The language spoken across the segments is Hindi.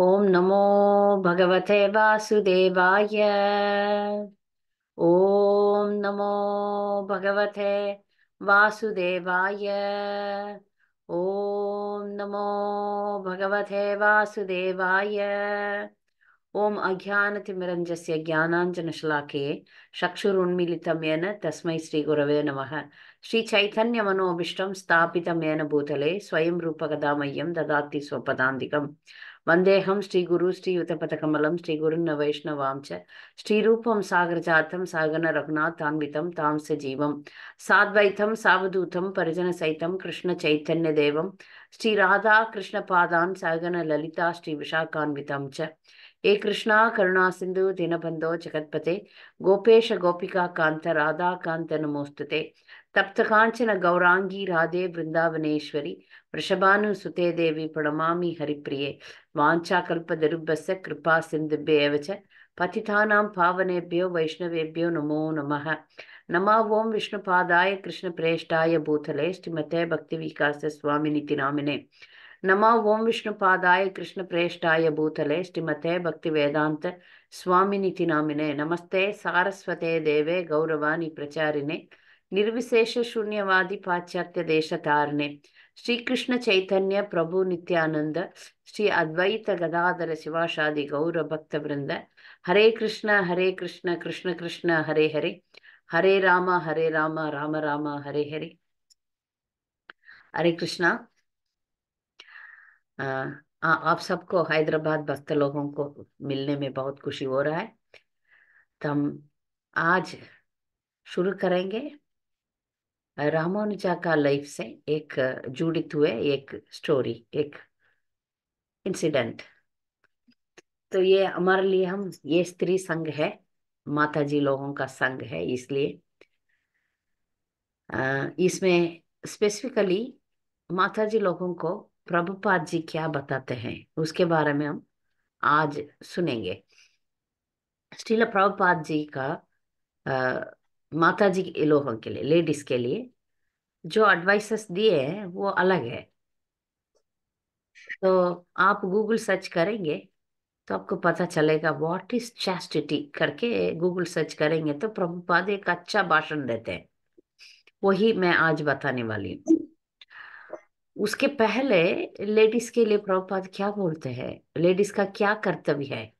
ॐ नमो भगवते वासुदेवाय ॐ नमो भगवते वासुदेवाय ॐ नमो भगवते वासुदेवाय ॐ अज्ञानतिमिरञ्जस्य ज्ञानाञ्जनशलाके चक्षुरुन्मिलितं येन तस्मै श्रीगुरवे नमः श्रीचैतन्यमनोभीष्टं स्थापितं येन भूतले स्वयं रूपकदा मह्यं ददाति स्वपदान्तिकम् வந்தேகம் ஸ்ரீ குரு ஸ்ரீ கமலம் ஸ்ரீ குருன்ன வைஷ்ணவாம்ச ஸ்ரீரூபம் சாகர ஜாத்தம் சாகன ரகுநாத் தான்விதம் தாம்ச ஜீவம் சாத்வைத்தம் சாவதூத்தம் பரிஜன சைத்தம் கிருஷ்ண சைத்தன்ய தேவம் ஸ்ரீ ராதா கிருஷ்ண பாதான் சாகன லலிதா ஸ்ரீ விஷாகான்விதம் ச ஏ கிருஷ்ணா கருணா சிந்து தினபந்தோ ஜெகத்பதே கோபேஷ கோபிகா காந்த ராதா காந்த நமோஸ்துதே தப்தகாஞ்சன கௌராங்கி ராதே பிருந்தாவனேஸ்வரி ரிஷபானு சுதே தேவி பிரணமாமி ஹரிப்பிரியே வாஞ்சா கல்ப கல்பதருபஸ கிருபா சிந்து பேவச்ச பதிதானாம் பாவனேபியோ வைஷ்ணவேபியோ நமோ நம நமா ஓம் விஷ்ணு பாதாய கிருஷ்ண பிரேஷ்டாய பூதலே ஸ்ரீமதே பக்தி விகாச சுவாமி நிதி நாமினே நமா ஓம் விஷ்ணு பாதாய கிருஷ்ண பிரேஷ்டாய பூதலே ஸ்ரீமதே பக்தி வேதாந்த சுவாமி நிதி நாமினே நமஸ்தே சாரஸ்வதே தேவே கௌரவானி பிரச்சாரினே निर्विशेष शून्यवादी पाश्चात्य देश धारणे श्री कृष्ण चैतन्य प्रभु नित्यानंद श्री अद्वैत गदाधर शिवाशादि गौर भक्त वृंद हरे कृष्ण हरे कृष्ण कृष्ण कृष्ण हरे हरे हरे राम हरे राम राम राम हरे हरे हरे कृष्णा आप सबको हैदराबाद भक्त लोगों को मिलने में बहुत खुशी हो रहा है तो हम आज शुरू करेंगे रामानुजा का लाइफ से एक जुड़ित हुए एक स्टोरी एक इंसिडेंट तो ये हमारे लिए हम ये स्त्री संघ है माता जी लोगों का संघ है इसलिए इसमें स्पेसिफिकली माता जी लोगों को प्रभुपाद जी क्या बताते हैं उसके बारे में हम आज सुनेंगे स्टील प्रभुपाद जी का माता जी के लोगों के लिए लेडीज के लिए जो एडवाइसेस दिए हैं वो अलग है तो आप गूगल सर्च करेंगे तो आपको पता चलेगा व्हाट इज चैस्टिटी करके गूगल सर्च करेंगे तो प्रभुपाद एक अच्छा भाषण देते हैं वही मैं आज बताने वाली हूँ उसके पहले लेडीज के लिए प्रभुपाद क्या बोलते हैं लेडीज का क्या कर्तव्य है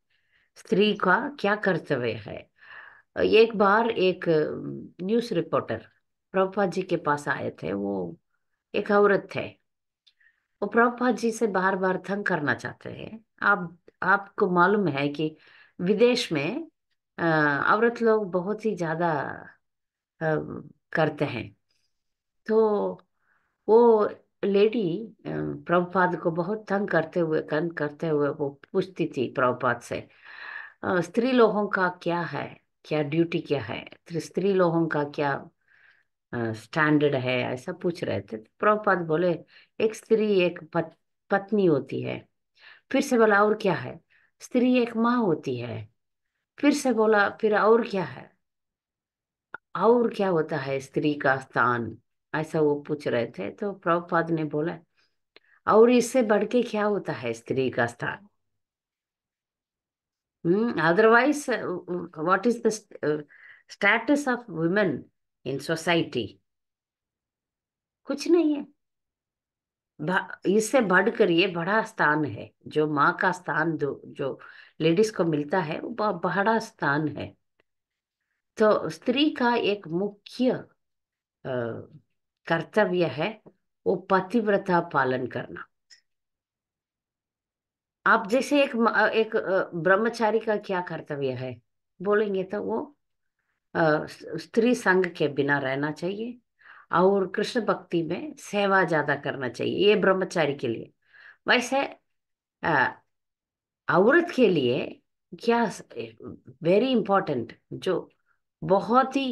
स्त्री का क्या कर्तव्य है एक बार एक न्यूज़ रिपोर्टर प्रभुपा जी के पास आए थे वो एक औरत थे वो प्रभुपा जी से बार बार तंग करना चाहते हैं आप आपको मालूम है कि विदेश में औरत लोग बहुत ही ज़्यादा करते हैं तो वो लेडी प्रभुपाद को बहुत तंग करते हुए तंग करते हुए वो पूछती थी प्रभुपाद से स्त्री लोगों का क्या है क्या ड्यूटी क्या है स्त्री लोगों का क्या स्टैंडर्ड है ऐसा पूछ रहे थे तो प्रभुपाद बोले एक स्त्री एक पत, पत्नी होती है फिर से बोला और क्या है स्त्री एक माँ होती है फिर से बोला फिर और क्या है और क्या होता है स्त्री का स्थान ऐसा वो पूछ रहे थे तो प्रभुपाद ने बोला और इससे बढ़ के क्या होता है स्त्री का स्थान Hmm? Otherwise, uh, what is the st uh, status of women in society? कुछ नहीं है इससे बढ़कर ये बड़ा स्थान है जो माँ का स्थान दो जो लेडीज को मिलता है वो बड़ा स्थान है तो स्त्री का एक मुख्य कर्तव्य है वो पतिव्रता पालन करना आप जैसे एक एक ब्रह्मचारी का क्या कर्तव्य है बोलेंगे तो वो स्त्री संघ के बिना रहना चाहिए और कृष्ण भक्ति में सेवा ज्यादा करना चाहिए ये ब्रह्मचारी के लिए वैसे औरत के लिए क्या वेरी इंपॉर्टेंट जो बहुत ही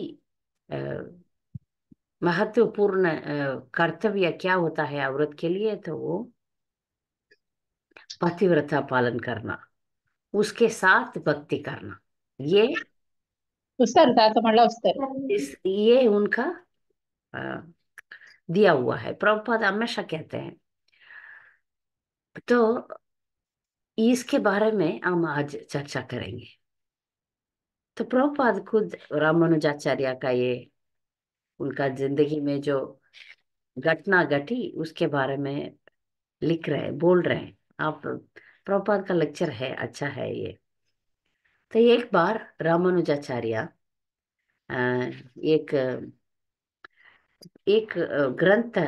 महत्वपूर्ण कर्तव्य क्या होता है औरत के लिए तो वो पतिव्रता पालन करना उसके साथ भक्ति करना ये मतलब इस ये उनका दिया हुआ है प्रभुपाद हमेशा कहते हैं तो इसके बारे में हम आज चर्चा करेंगे तो प्रभुपाद खुद रामानुजाचार्य का ये उनका जिंदगी में जो घटना घटी उसके बारे में लिख रहे हैं बोल रहे हैं आप प्रभुपाद का लेक्चर है अच्छा है ये तो एक बार रामानुजाचार्य एक एक ग्रंथ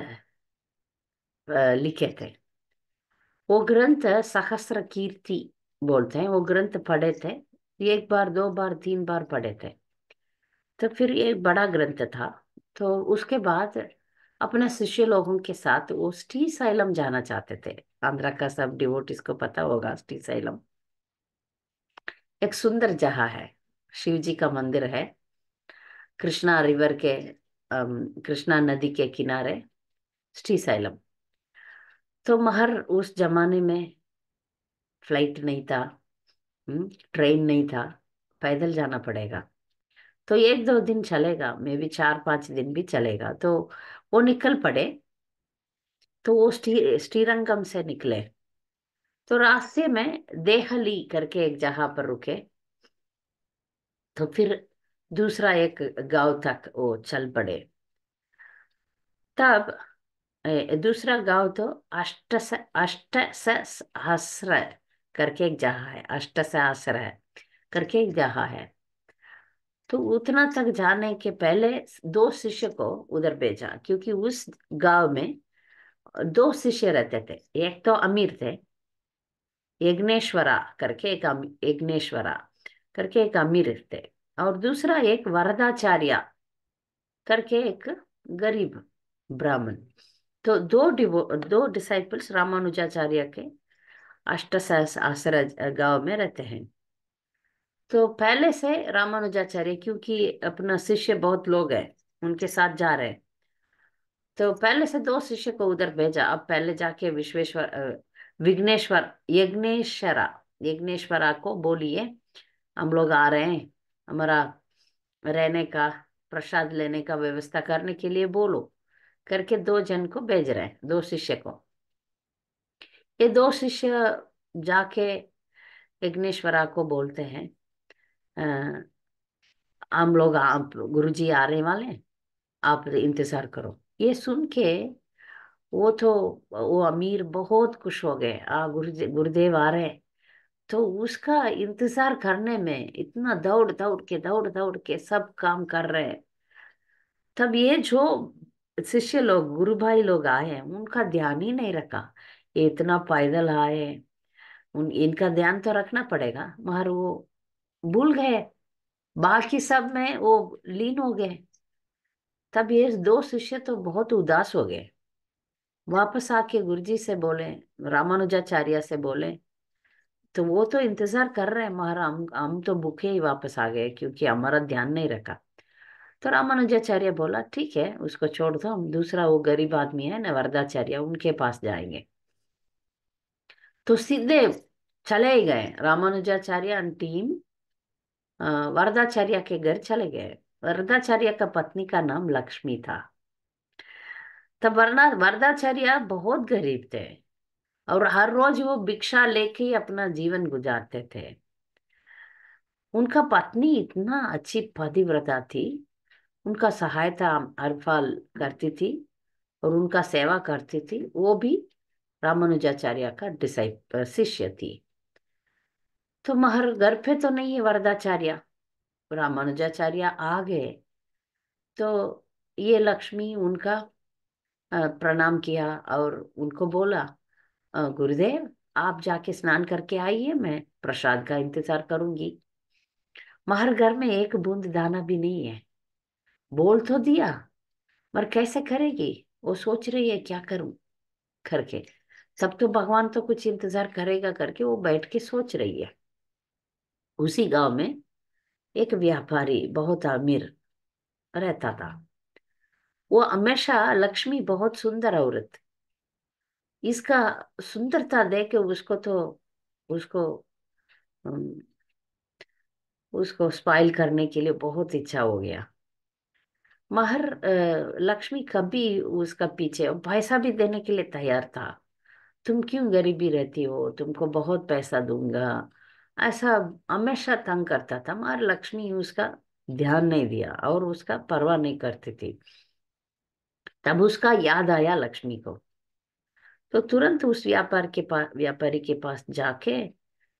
लिखे थे वो ग्रंथ सहस्र कीर्ति बोलते हैं वो ग्रंथ पढ़े थे एक बार दो बार तीन बार पढ़े थे तो फिर एक बड़ा ग्रंथ था तो उसके बाद अपने शिष्य लोगों के साथ वो स्टी साइलम जाना चाहते थे आंध्रा का सब डिवोट इसको पता होगा स्टी साइलम एक सुंदर जगह है शिव जी का मंदिर है कृष्णा रिवर के कृष्णा नदी के किनारे स्टी साइलम तो महर उस जमाने में फ्लाइट नहीं था ट्रेन हम्म, नहीं था पैदल जाना पड़ेगा तो एक दो दिन चलेगा मे भी चार पांच दिन भी चलेगा तो वो निकल पड़े तो वो श्री श्रीरंगम से निकले तो रास्ते में देहली करके एक जगह पर रुके तो फिर दूसरा एक गांव तक वो चल पड़े तब दूसरा गांव तो अष्ट अष्ट सहस्र करके एक जगह है अष्ट सहस्र करके एक जगह है तो उतना तक जाने के पहले दो शिष्य को उधर भेजा क्योंकि उस गांव में दो शिष्य रहते थे एक तो अमीर थे यज्ञेश्वरा करके एक यज्ञेश्वरा करके एक अमीर थे और दूसरा एक वरदाचार्य करके एक गरीब ब्राह्मण तो दो डिवो दो डिसाइपल्स रामानुजाचार्य के अष्ट गांव में रहते हैं तो पहले से रामानुजाचार्य क्योंकि अपना शिष्य बहुत लोग हैं उनके साथ जा रहे हैं तो पहले से दो शिष्य को उधर भेजा अब पहले जाके विश्वेश्वर विघ्नेश्वर यज्ञेश्वरा यज्ञेश्वरा को बोलिए हम लोग आ रहे हैं हमारा रहने का प्रसाद लेने का व्यवस्था करने के लिए बोलो करके दो जन को भेज रहे हैं दो शिष्य को ये दो शिष्य जाके यज्ञेश्वरा को बोलते हैं हम लोग आप गुरु जी आ रहे वाले आप इंतजार करो ये सुन के वो तो वो अमीर बहुत खुश हो गए आ गुरु गुरुदेव आ रहे तो उसका इंतजार करने में इतना दौड़ दौड़ के दौड़ दौड़ के सब काम कर रहे तब ये जो शिष्य लोग गुरु भाई लोग आए उनका ध्यान ही नहीं रखा ये इतना पैदल आए उन इनका ध्यान तो रखना पड़ेगा मगर वो भूल गए बाकी सब में वो लीन हो गए तब ये दो शिष्य तो बहुत उदास हो गए वापस आके गुरुजी से बोले रामानुजाचार्य से बोले तो वो तो इंतजार कर रहे हैं महाराज हम हम तो भूखे ही वापस आ गए क्योंकि हमारा ध्यान नहीं रखा तो रामानुजाचार्य बोला ठीक है उसको छोड़ दो हम दूसरा वो गरीब आदमी है ना वरदाचार्य उनके पास जाएंगे तो सीधे चले गए रामानुजाचार्य एंड टीम वरदाचार्य के घर चले गए वरदाचार्य का पत्नी का नाम लक्ष्मी था तब वरना वरदाचार्य बहुत गरीब थे और हर रोज वो भिक्षा लेके अपना जीवन गुजारते थे उनका पत्नी इतना अच्छी पतिव्रता थी उनका सहायता हर फल करती थी और उनका सेवा करती थी वो भी रामानुजाचार्य का डिसाइप शिष्य थी तो महर घर पे तो नहीं है वरदाचार्य रामानुजाचार्य आ गए तो ये लक्ष्मी उनका प्रणाम किया और उनको बोला गुरुदेव आप जाके स्नान करके आइए मैं प्रसाद का इंतजार करूंगी महर घर में एक बूंद दाना भी नहीं है बोल तो दिया मगर कैसे करेगी वो सोच रही है क्या करूं करके सब तो भगवान तो कुछ इंतजार करेगा करके वो बैठ के सोच रही है उसी गांव में एक व्यापारी बहुत अमीर रहता था वो हमेशा लक्ष्मी बहुत सुंदर औरत इसका सुंदरता देख के उसको तो उसको उसको स्पाइल करने के लिए बहुत इच्छा हो गया महर लक्ष्मी कभी उसका पीछे पैसा भी देने के लिए तैयार था तुम क्यों गरीबी रहती हो तुमको बहुत पैसा दूंगा ऐसा हमेशा तंग करता था मगर लक्ष्मी उसका ध्यान नहीं दिया और उसका परवाह नहीं करती थी तब उसका याद आया लक्ष्मी को तो तुरंत उस व्यापार के पास व्यापारी के पास जाके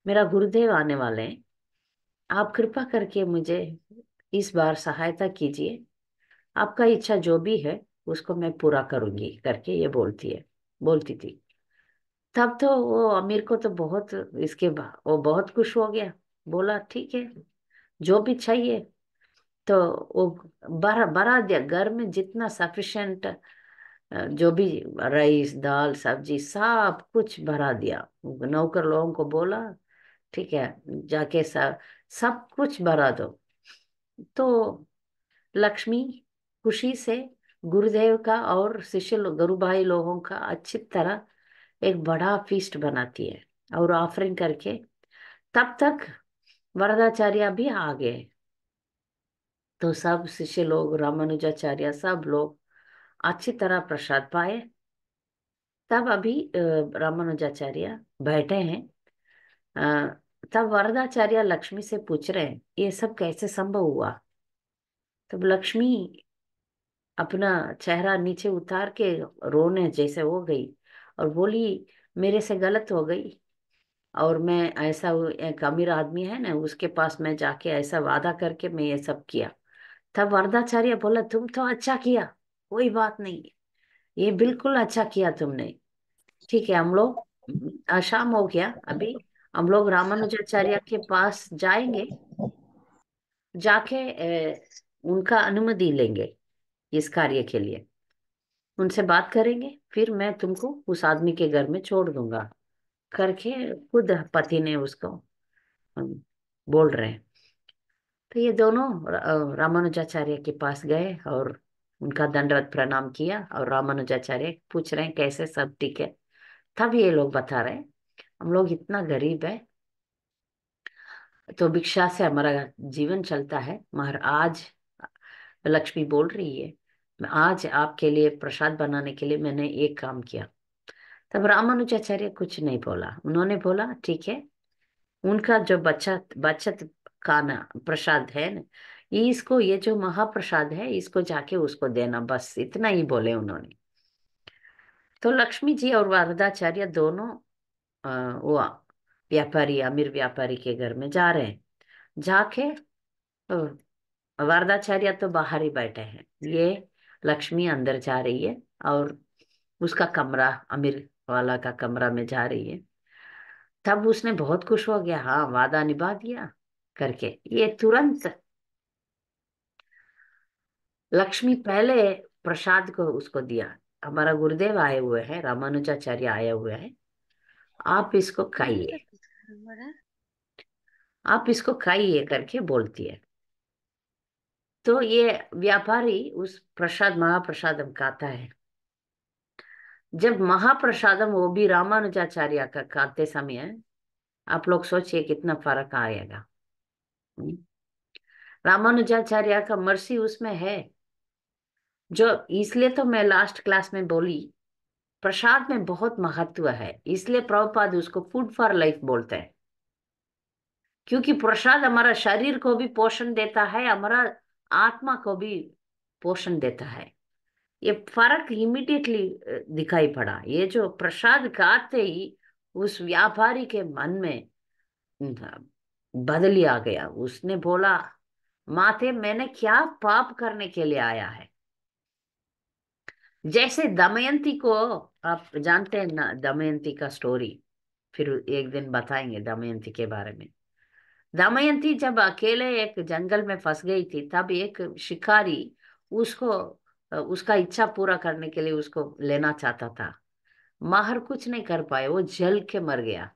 मेरा गुरुदेव आने वाले हैं आप कृपा करके मुझे इस बार सहायता कीजिए आपका इच्छा जो भी है उसको मैं पूरा करूंगी करके ये बोलती है बोलती थी तब तो वो अमीर को तो बहुत इसके वो बहुत खुश हो गया बोला ठीक है जो भी चाहिए तो वो बरा बरा दिया घर में जितना सफिशेंट जो भी राइस दाल सब्जी सब कुछ भरा दिया नौकर लोगों को बोला ठीक है जाके सब सब कुछ भरा दो तो लक्ष्मी खुशी से गुरुदेव का और शिष्य गुरु भाई लोगों का अच्छी तरह एक बड़ा फीस्ट बनाती है और ऑफरिंग करके तब तक वरदाचार्य भी आ गए तो सब शिष्य लोग रामानुजाचार्य सब लोग अच्छी तरह प्रसाद पाए तब अभी रामानुजाचार्य बैठे हैं तब वरदाचार्य लक्ष्मी से पूछ रहे हैं ये सब कैसे संभव हुआ तब लक्ष्मी अपना चेहरा नीचे उतार के रोने जैसे हो गई और बोली मेरे से गलत हो गई और मैं ऐसा एक अमीर आदमी है ना उसके पास मैं जाके ऐसा वादा करके मैं ये सब किया तब वरदाचार्य बोला तुम तो अच्छा किया कोई बात नहीं ये बिल्कुल अच्छा किया तुमने ठीक है हम लोग शाम हो गया अभी हम लोग रामानुजाचार्य के पास जाएंगे जाके ए, उनका अनुमति लेंगे इस कार्य के लिए उनसे बात करेंगे फिर मैं तुमको उस आदमी के घर में छोड़ दूंगा करके खुद पति ने उसको बोल रहे तो ये दोनों रामानुजाचार्य के पास गए और उनका दंडवत प्रणाम किया और रामानुजाचार्य पूछ रहे हैं कैसे सब ठीक है तब ये लोग बता रहे हम लोग इतना गरीब है तो भिक्षा से हमारा जीवन चलता है मगर आज लक्ष्मी बोल रही है आज आपके लिए प्रसाद बनाने के लिए मैंने एक काम किया तब रामानुजाचार्य कुछ नहीं बोला उन्होंने बोला ठीक है उनका जो बचत बचत खाना प्रसाद है न इसको ये जो महाप्रसाद है इसको जाके उसको देना बस इतना ही बोले उन्होंने तो लक्ष्मी जी और वारदाचार्य दोनों वो व्यापारी अमीर व्यापारी के घर में जा रहे हैं जाके वारदाचार्य तो बाहर ही बैठे हैं ये लक्ष्मी अंदर जा रही है और उसका कमरा अमीर वाला का कमरा में जा रही है तब उसने बहुत खुश हो गया हाँ वादा निभा दिया करके ये तुरंत लक्ष्मी पहले प्रसाद को उसको दिया हमारा गुरुदेव आए हुए हैं रामानुजाचार्य आए हुए हैं आप इसको खाइए आप इसको खाइए करके बोलती है तो ये व्यापारी उस प्रसाद महाप्रसादम खाता है जब महाप्रसादम वो भी रामानुजाचार्य का खाते समय आप लोग सोचिए कितना फर्क आएगा हम्म। रामानुजाचार्य का मर्सी उसमें है जो इसलिए तो मैं लास्ट क्लास में बोली प्रसाद में बहुत महत्व है इसलिए प्रभुपाद उसको फूड फॉर लाइफ बोलते हैं क्योंकि प्रसाद हमारा शरीर को भी पोषण देता है हमारा आत्मा को भी पोषण देता है ये फर्क इमिडिएटली दिखाई पड़ा ये जो प्रसाद खाते ही उस व्यापारी के मन में बदली आ गया उसने बोला माते मैंने क्या पाप करने के लिए आया है जैसे दमयंती को आप जानते हैं ना दमयंती का स्टोरी फिर एक दिन बताएंगे दमयंती के बारे में दमयंती जब अकेले एक जंगल में फंस गई थी तब एक शिकारी उसको उसका इच्छा पूरा करने के लिए उसको लेना चाहता था माहर कुछ नहीं कर पाए वो जल के मर गया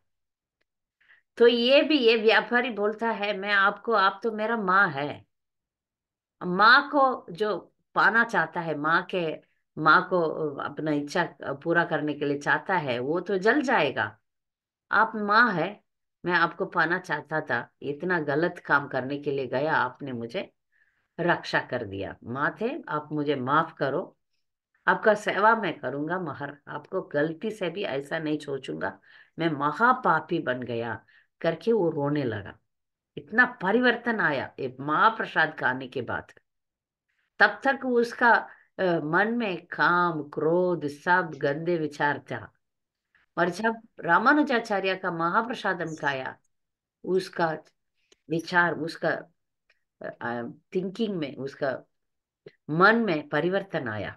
तो ये भी ये व्यापारी बोलता है मैं आपको आप तो मेरा माँ है माँ को जो पाना चाहता है माँ के माँ को अपना इच्छा पूरा करने के लिए चाहता है वो तो जल जाएगा आप माँ है मैं आपको पाना चाहता था इतना गलत काम करने के लिए गया आपने मुझे रक्षा कर दिया माथे आप मुझे माफ करो आपका सेवा मैं करूंगा महर आपको गलती से भी ऐसा नहीं सोचूंगा मैं महापापी बन गया करके वो रोने लगा इतना परिवर्तन आया एक महाप्रसाद खाने के बाद तब तक उसका मन में काम क्रोध सब गंदे विचार था और जब रामानुजाचार्य का महाप्रसादम खाया उसका विचार उसका थिंकिंग में उसका मन में परिवर्तन आया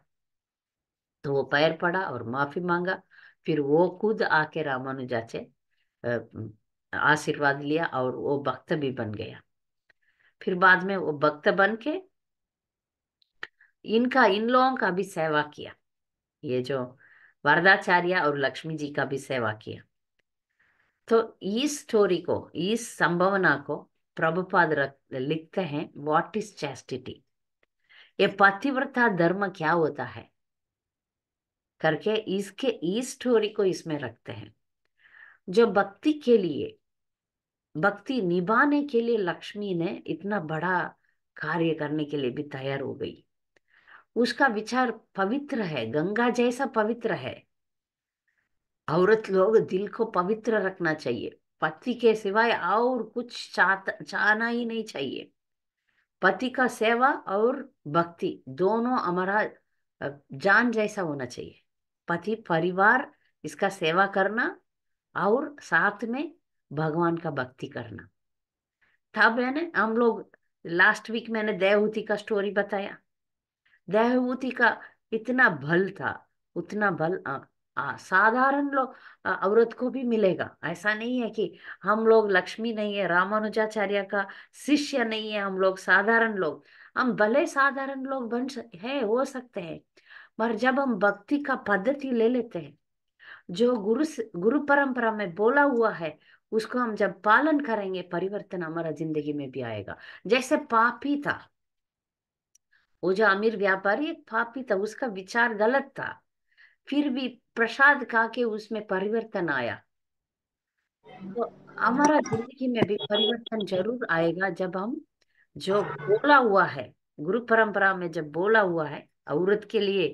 तो वो पैर पड़ा और माफी मांगा फिर वो खुद आके रामानुजा से आशीर्वाद लिया और वो भक्त भी बन गया फिर बाद में वो भक्त बन के इनका इन लोगों का भी सेवा किया ये जो वरदाचार्य और लक्ष्मी जी का भी सेवा किया तो इस स्टोरी को इस संभावना को प्रभुपाद लिखते हैं व्हाट इज चैस्टिटी ये पतिव्रता धर्म क्या होता है करके इसके इस स्टोरी को इसमें रखते हैं जो भक्ति के लिए भक्ति निभाने के लिए लक्ष्मी ने इतना बड़ा कार्य करने के लिए भी तैयार हो गई उसका विचार पवित्र है गंगा जैसा पवित्र है औरत लोग दिल को पवित्र रखना चाहिए पति के सिवाय और कुछ चाहना ही नहीं चाहिए पति का सेवा और भक्ति दोनों हमारा जान जैसा होना चाहिए पति परिवार इसका सेवा करना और साथ में भगवान का भक्ति करना तब मैंने हम लोग लास्ट वीक मैंने देवहूति का स्टोरी बताया देहभूति का इतना बल था उतना बल साधारण लोग औरत को भी मिलेगा ऐसा नहीं है कि हम लोग लक्ष्मी नहीं है रामानुजाचार्य का शिष्य नहीं है हम लोग साधारण लोग हम भले साधारण लोग बन है हो सकते हैं पर जब हम भक्ति का पद्धति ले लेते हैं जो गुरु गुरु परंपरा में बोला हुआ है उसको हम जब पालन करेंगे परिवर्तन हमारा जिंदगी में भी आएगा जैसे पापी था वो जो अमीर व्यापारी एक पापी था उसका विचार गलत था फिर भी प्रसाद खा के उसमें परिवर्तन आया तो हमारा जिंदगी में भी परिवर्तन जरूर आएगा जब हम जो बोला हुआ है गुरु परंपरा में जब बोला हुआ है औरत के लिए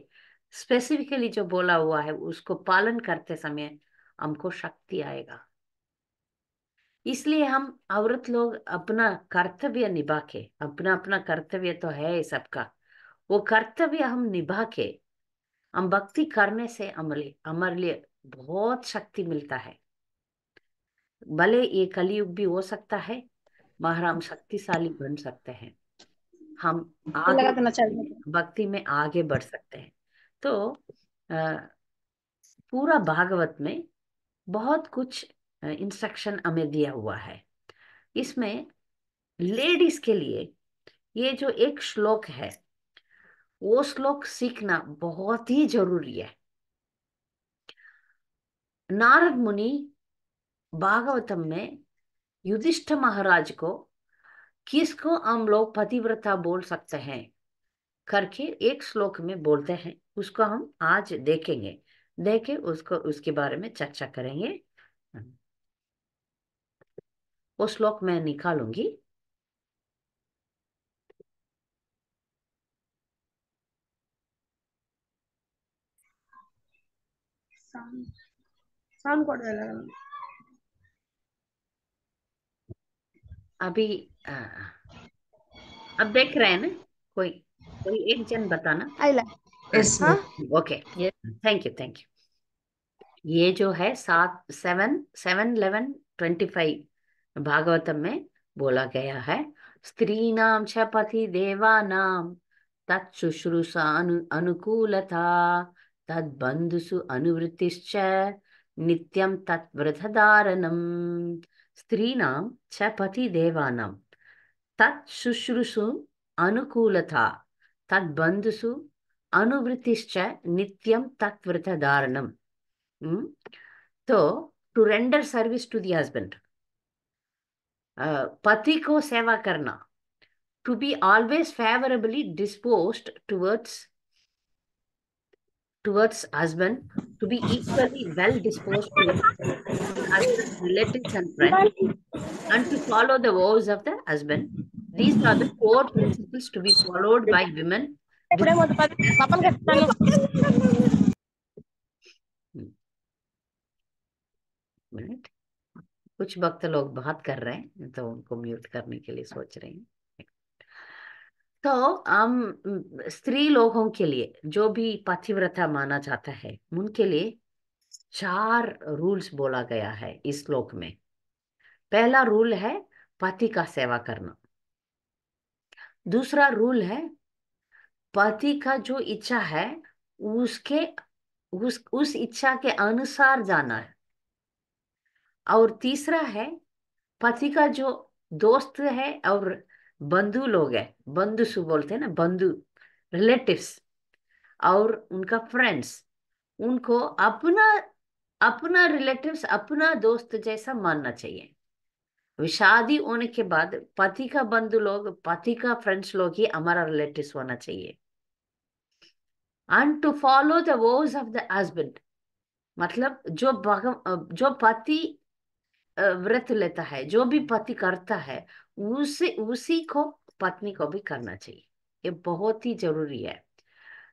स्पेसिफिकली जो बोला हुआ है उसको पालन करते समय हमको शक्ति आएगा इसलिए हम औरत लोग अपना कर्तव्य निभा के अपना अपना कर्तव्य तो है सबका वो कर्तव्य हम निभा के हम भक्ति करने से अमर अमर्य बहुत शक्ति मिलता है भले ये कलयुग भी हो सकता है महाराम हम शक्तिशाली बन सकते हैं हम आगे भक्ति में आगे बढ़ सकते हैं तो आ, पूरा भागवत में बहुत कुछ इंस्ट्रक्शन हमें दिया हुआ है इसमें लेडीज के लिए ये जो एक श्लोक है वो श्लोक सीखना बहुत ही जरूरी है नारद मुनि भागवतम में युधिष्ठ महाराज को किसको हम लोग पतिव्रता बोल सकते हैं करके एक श्लोक में बोलते हैं उसको हम आज देखेंगे देखे उसको उसके बारे में चर्चा करेंगे वो श्लोक मैं निकालूंगी शाम अभी अब देख रहे हैं ना कोई कोई एक जन बताना आई लाइक हाँ? Okay thank you thank you ये जो है सात seven seven eleven twenty five Bhagavatam में बोला गया है स्त्री नाम छपति देवा नाम तत्शुश्रूषा अनु, अनुकूलता తద్బంధుసు అనువృత్తిశ్చ నిత్యం తత్వ్రతధారణం స్త్రీణాం చ పతిదేవానాం తత్ శుశ్రూషు అనుకూలత తద్బంధుసు అనువృత్తిశ్చ నిత్యం తత్వ్రతధారణం తో to render service to the husband పతికో సేవాకరణ to be always favourably disposed towards towards husband to be equally well disposed to husband, relatives and friends and to follow the vows of the husband. These are the four principles to be followed by women. कुछ भक्त लोग बात कर रहे हैं तो उनको म्यूट करने के लिए सोच रहे हैं तो हम स्त्री लोगों के लिए जो भी पतिव्रता माना जाता है उनके लिए चार रूल्स बोला गया है इस श्लोक में पहला रूल है पति का सेवा करना दूसरा रूल है पति का जो इच्छा है उसके उस उस इच्छा के अनुसार जाना है और तीसरा है पति का जो दोस्त है और बंधु लोग है बंधु सु बोलते हैं ना बंधु रिलेटिव्स और उनका फ्रेंड्स उनको अपना अपना रिलेटिव्स अपना दोस्त जैसा मानना चाहिए शादी होने के बाद पति का बंधु लोग पति का फ्रेंड्स लोग ही हमारा रिलेटिव होना चाहिए and to follow the vows of the husband मतलब जो भगव जो पति व्रत लेता है जो भी पति करता है उसे उसी को पत्नी को भी करना चाहिए ये बहुत ही जरूरी है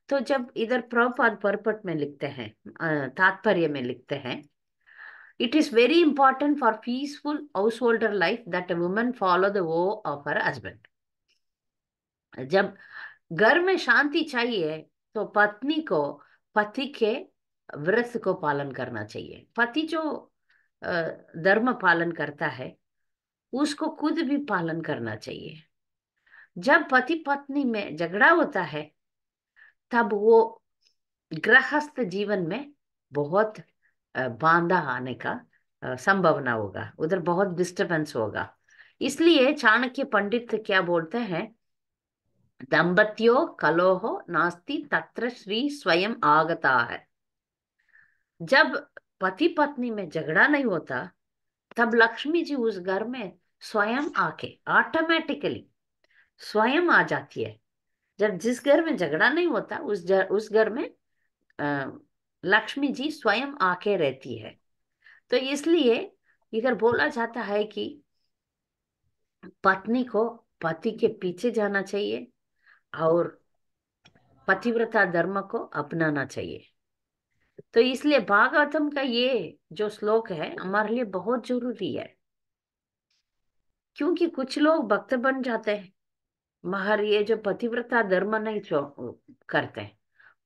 तो जब इधर प्रभुपाद परपट में लिखते हैं तात्पर्य में लिखते हैं it is very important for peaceful householder life that a woman follow the vow of her husband जब घर में शांति चाहिए तो पत्नी को पति के व्रत को पालन करना चाहिए पति जो धर्म पालन करता है उसको खुद भी पालन करना चाहिए जब पति पत्नी में झगड़ा होता है तब वो गृहस्थ जीवन में बहुत बांधा आने का संभावना होगा उधर बहुत डिस्टर्बेंस होगा इसलिए चाणक्य पंडित क्या बोलते हैं दंपत्यो कलोहो नास्ति तत्र श्री स्वयं आगता है जब पति पत्नी में झगड़ा नहीं होता तब लक्ष्मी जी उस घर में स्वयं आके ऑटोमेटिकली स्वयं आ जाती है जब जिस घर में झगड़ा नहीं होता उस जर, उस घर में आ, लक्ष्मी जी स्वयं आके रहती है तो इसलिए इधर बोला जाता है कि पत्नी को पति के पीछे जाना चाहिए और पतिव्रता धर्म को अपनाना चाहिए तो इसलिए भागवतम का ये जो श्लोक है हमारे लिए बहुत जरूरी है क्योंकि कुछ लोग भक्त बन जाते हैं महर ये जो पतिव्रता धर्म नहीं करते हैं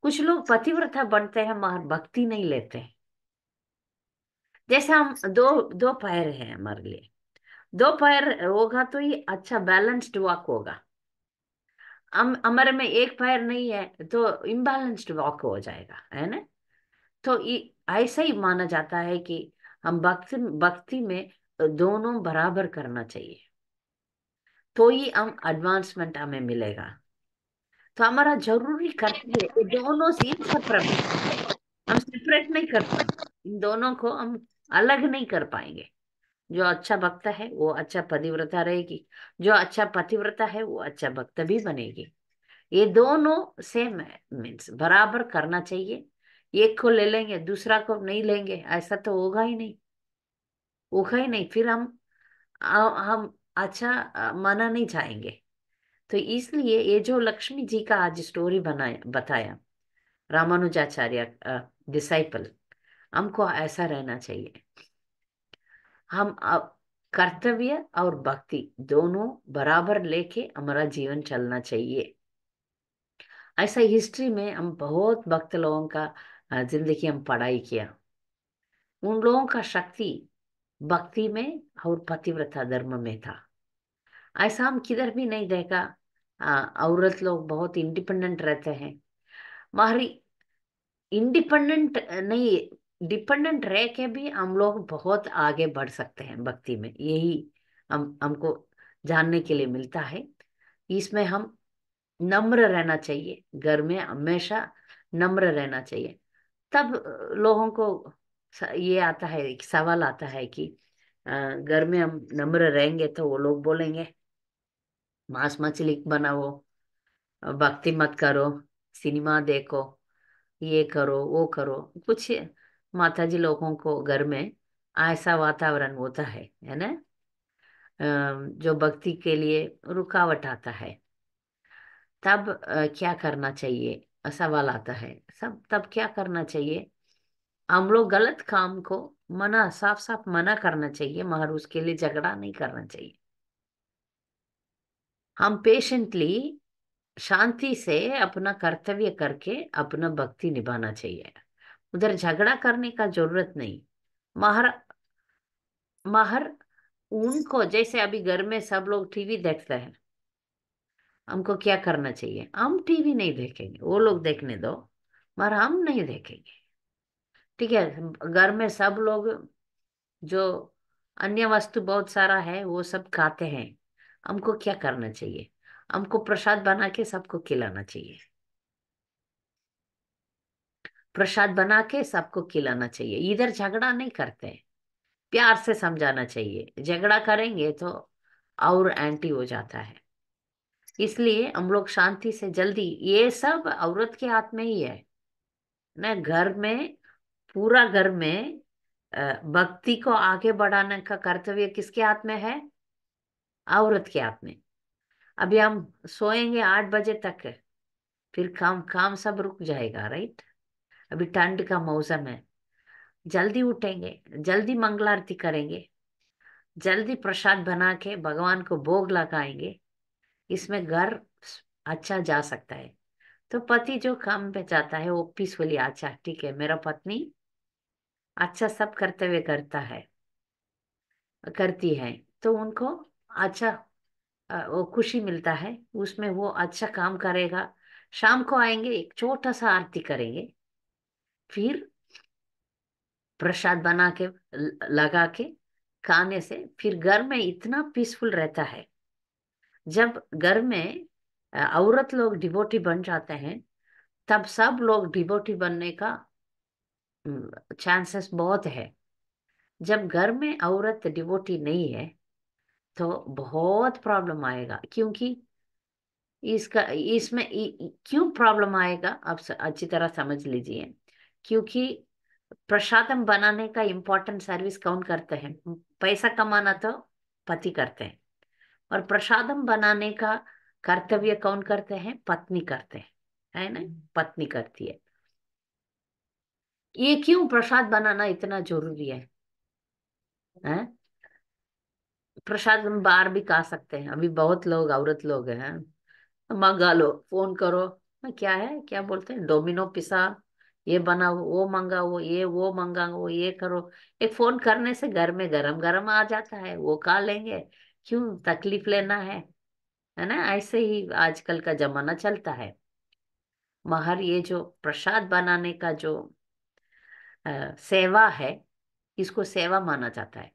कुछ लोग पतिव्रता बनते हैं महर भक्ति नहीं लेते हैं जैसा हम दो दो पैर है हमारे लिए दो पैर होगा तो ये अच्छा बैलेंस्ड वॉक होगा हम हमारे में एक पैर नहीं है तो इम्बैलेंस्ड वॉक हो जाएगा है ना तो ऐसा ही माना जाता है कि हम भक्ति भक्ति में दोनों बराबर करना चाहिए तो ही हम एडवांसमेंट हमें मिलेगा तो हमारा जरूरी कर्तव्य है दोनों से सेपरेट हम सेपरेट नहीं कर पाएंगे इन दोनों को हम अलग नहीं कर पाएंगे जो अच्छा भक्त है वो अच्छा पतिव्रता रहेगी जो अच्छा पतिव्रता है वो अच्छा भक्त भी बनेगी ये दोनों सेम है मीन्स बराबर करना चाहिए एक को ले लेंगे दूसरा को नहीं लेंगे ऐसा तो होगा ही नहीं होगा ही नहीं फिर हम हम अच्छा माना नहीं जाएंगे तो इसलिए ये जो लक्ष्मी जी का आज स्टोरी बनाया बताया रामानुजाचार्य डिसाइपल हमको ऐसा रहना चाहिए हम कर्तव्य और भक्ति दोनों बराबर लेके हमारा जीवन चलना चाहिए ऐसा हिस्ट्री में हम बहुत भक्त लोगों का जिंदगी हम पढ़ाई किया उन लोगों का शक्ति भक्ति में और पतिव्रता धर्म में था ऐसा हम किधर भी नहीं देखा औरत लोग बहुत इंडिपेंडेंट रहते हैं मारी इंडिपेंडेंट नहीं डिपेंडेंट रह के भी हम लोग बहुत आगे बढ़ सकते हैं भक्ति में यही हम हमको जानने के लिए मिलता है इसमें हम नम्र रहना चाहिए घर में हमेशा नम्र रहना चाहिए सब लोगों को ये आता है एक सवाल आता है कि घर में हम नम्र रहेंगे तो वो लोग बोलेंगे मांस मछली बनाओ भक्ति मत करो सिनेमा देखो ये करो वो करो कुछ माता जी लोगों को घर में ऐसा वातावरण होता है है ना जो भक्ति के लिए रुकावट आता है तब क्या करना चाहिए सवाल आता है सब तब क्या करना चाहिए हम लोग गलत काम को मना साफ साफ मना करना चाहिए मगर उसके लिए झगड़ा नहीं करना चाहिए हम पेशेंटली शांति से अपना कर्तव्य करके अपना भक्ति निभाना चाहिए उधर झगड़ा करने का जरूरत नहीं महर महर उनको जैसे अभी घर में सब लोग टीवी देखते हैं हमको क्या करना चाहिए हम टीवी नहीं देखेंगे वो लोग देखने दो मगर हम नहीं देखेंगे ठीक है घर में सब लोग जो अन्य वस्तु बहुत सारा है वो सब खाते हैं हमको क्या करना चाहिए हमको प्रसाद बना के सबको खिलाना चाहिए प्रसाद बना के सबको खिलाना चाहिए इधर झगड़ा नहीं करते प्यार से समझाना चाहिए झगड़ा करेंगे तो और एंटी हो जाता है इसलिए हम लोग शांति से जल्दी ये सब औरत के हाथ में ही है ना घर में पूरा घर में भक्ति को आगे बढ़ाने का कर्तव्य किसके हाथ में है औरत के हाथ में अभी हम सोएंगे आठ बजे तक फिर काम काम सब रुक जाएगा राइट अभी ठंड का मौसम है जल्दी उठेंगे जल्दी मंगलारती करेंगे जल्दी प्रसाद बना के भगवान को भोग लगाएंगे इसमें घर अच्छा जा सकता है तो पति जो काम पे जाता है वो पीसफुली अच्छा ठीक है मेरा पत्नी अच्छा सब करते हुए करता है करती है तो उनको अच्छा वो खुशी मिलता है उसमें वो अच्छा काम करेगा शाम को आएंगे एक छोटा सा आरती करेंगे फिर प्रसाद बना के लगा के खाने से फिर घर में इतना पीसफुल रहता है जब घर में औरत लोग डिबोटी बन जाते हैं तब सब लोग डिबोटी बनने का चांसेस बहुत है जब घर में औरत डिबोटी नहीं है तो बहुत प्रॉब्लम आएगा क्योंकि इसका इसमें क्यों प्रॉब्लम आएगा आप अच्छी तरह समझ लीजिए क्योंकि प्रसादम बनाने का इम्पोर्टेंट सर्विस कौन करते हैं पैसा कमाना तो पति करते हैं और प्रसादम बनाने का कर्तव्य कौन करते हैं पत्नी करते हैं है ना हम्म। पत्नी करती है ये क्यों प्रसाद बनाना इतना जरूरी है, है? प्रसाद हम बाहर भी खा सकते हैं अभी बहुत लोग औरत लोग हैं तो मंगा लो फोन करो क्या है क्या बोलते हैं डोमिनो पिसा ये बनाओ वो मंगाओ ये वो मंगाओ ये करो एक फोन करने से घर में गरम गरम आ जाता है वो खा लेंगे क्यों तकलीफ लेना है है ना ऐसे ही आजकल का जमाना चलता है महर ये जो प्रसाद बनाने का जो आ, सेवा है इसको सेवा माना जाता है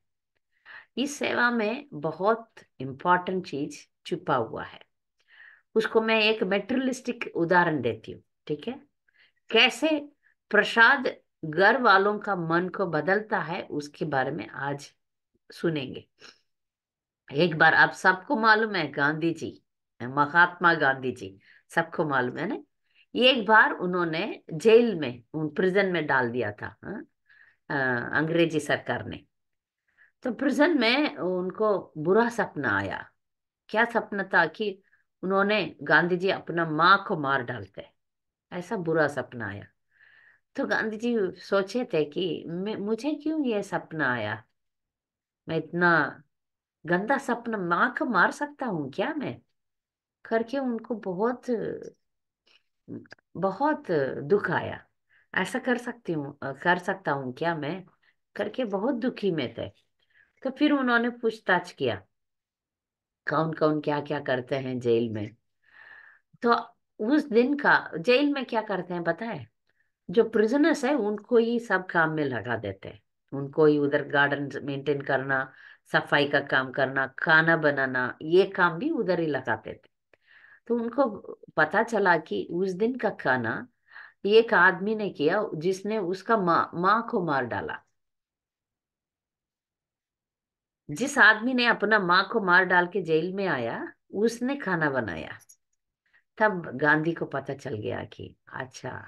इस सेवा में बहुत इंपॉर्टेंट चीज छुपा हुआ है उसको मैं एक मेटरलिस्टिक उदाहरण देती हूँ ठीक है कैसे प्रसाद घर वालों का मन को बदलता है उसके बारे में आज सुनेंगे एक बार आप सबको मालूम है गांधी जी महात्मा गांधी जी सबको मालूम है ना एक बार उन्होंने जेल में उन प्रिजन में डाल दिया था आ, हाँ, अंग्रेजी सरकार ने तो प्रिजन में उनको बुरा सपना आया क्या सपना था कि उन्होंने गांधी जी अपना माँ को मार डालते ऐसा बुरा सपना आया तो गांधी जी सोचे थे कि मैं मुझे क्यों ये सपना आया मैं इतना गंदा सपना माँ को मार सकता हूँ क्या मैं करके उनको बहुत बहुत दुख आया ऐसा कर सकती हूँ कर सकता हूँ क्या मैं करके बहुत दुखी में थे तो फिर उन्होंने पूछताछ किया कौन कौन क्या क्या करते हैं जेल में तो उस दिन का जेल में क्या करते हैं पता है जो प्रिजनर्स है उनको ही सब काम में लगा देते हैं उनको ही उधर गार्डन मेंटेन करना सफाई का काम करना खाना बनाना ये काम भी उधर ही लगाते थे तो उनको पता चला कि उस दिन का खाना एक आदमी ने किया जिसने उसका माँ मा को मार डाला जिस आदमी ने अपना माँ को मार डाल के जेल में आया उसने खाना बनाया तब गांधी को पता चल गया कि अच्छा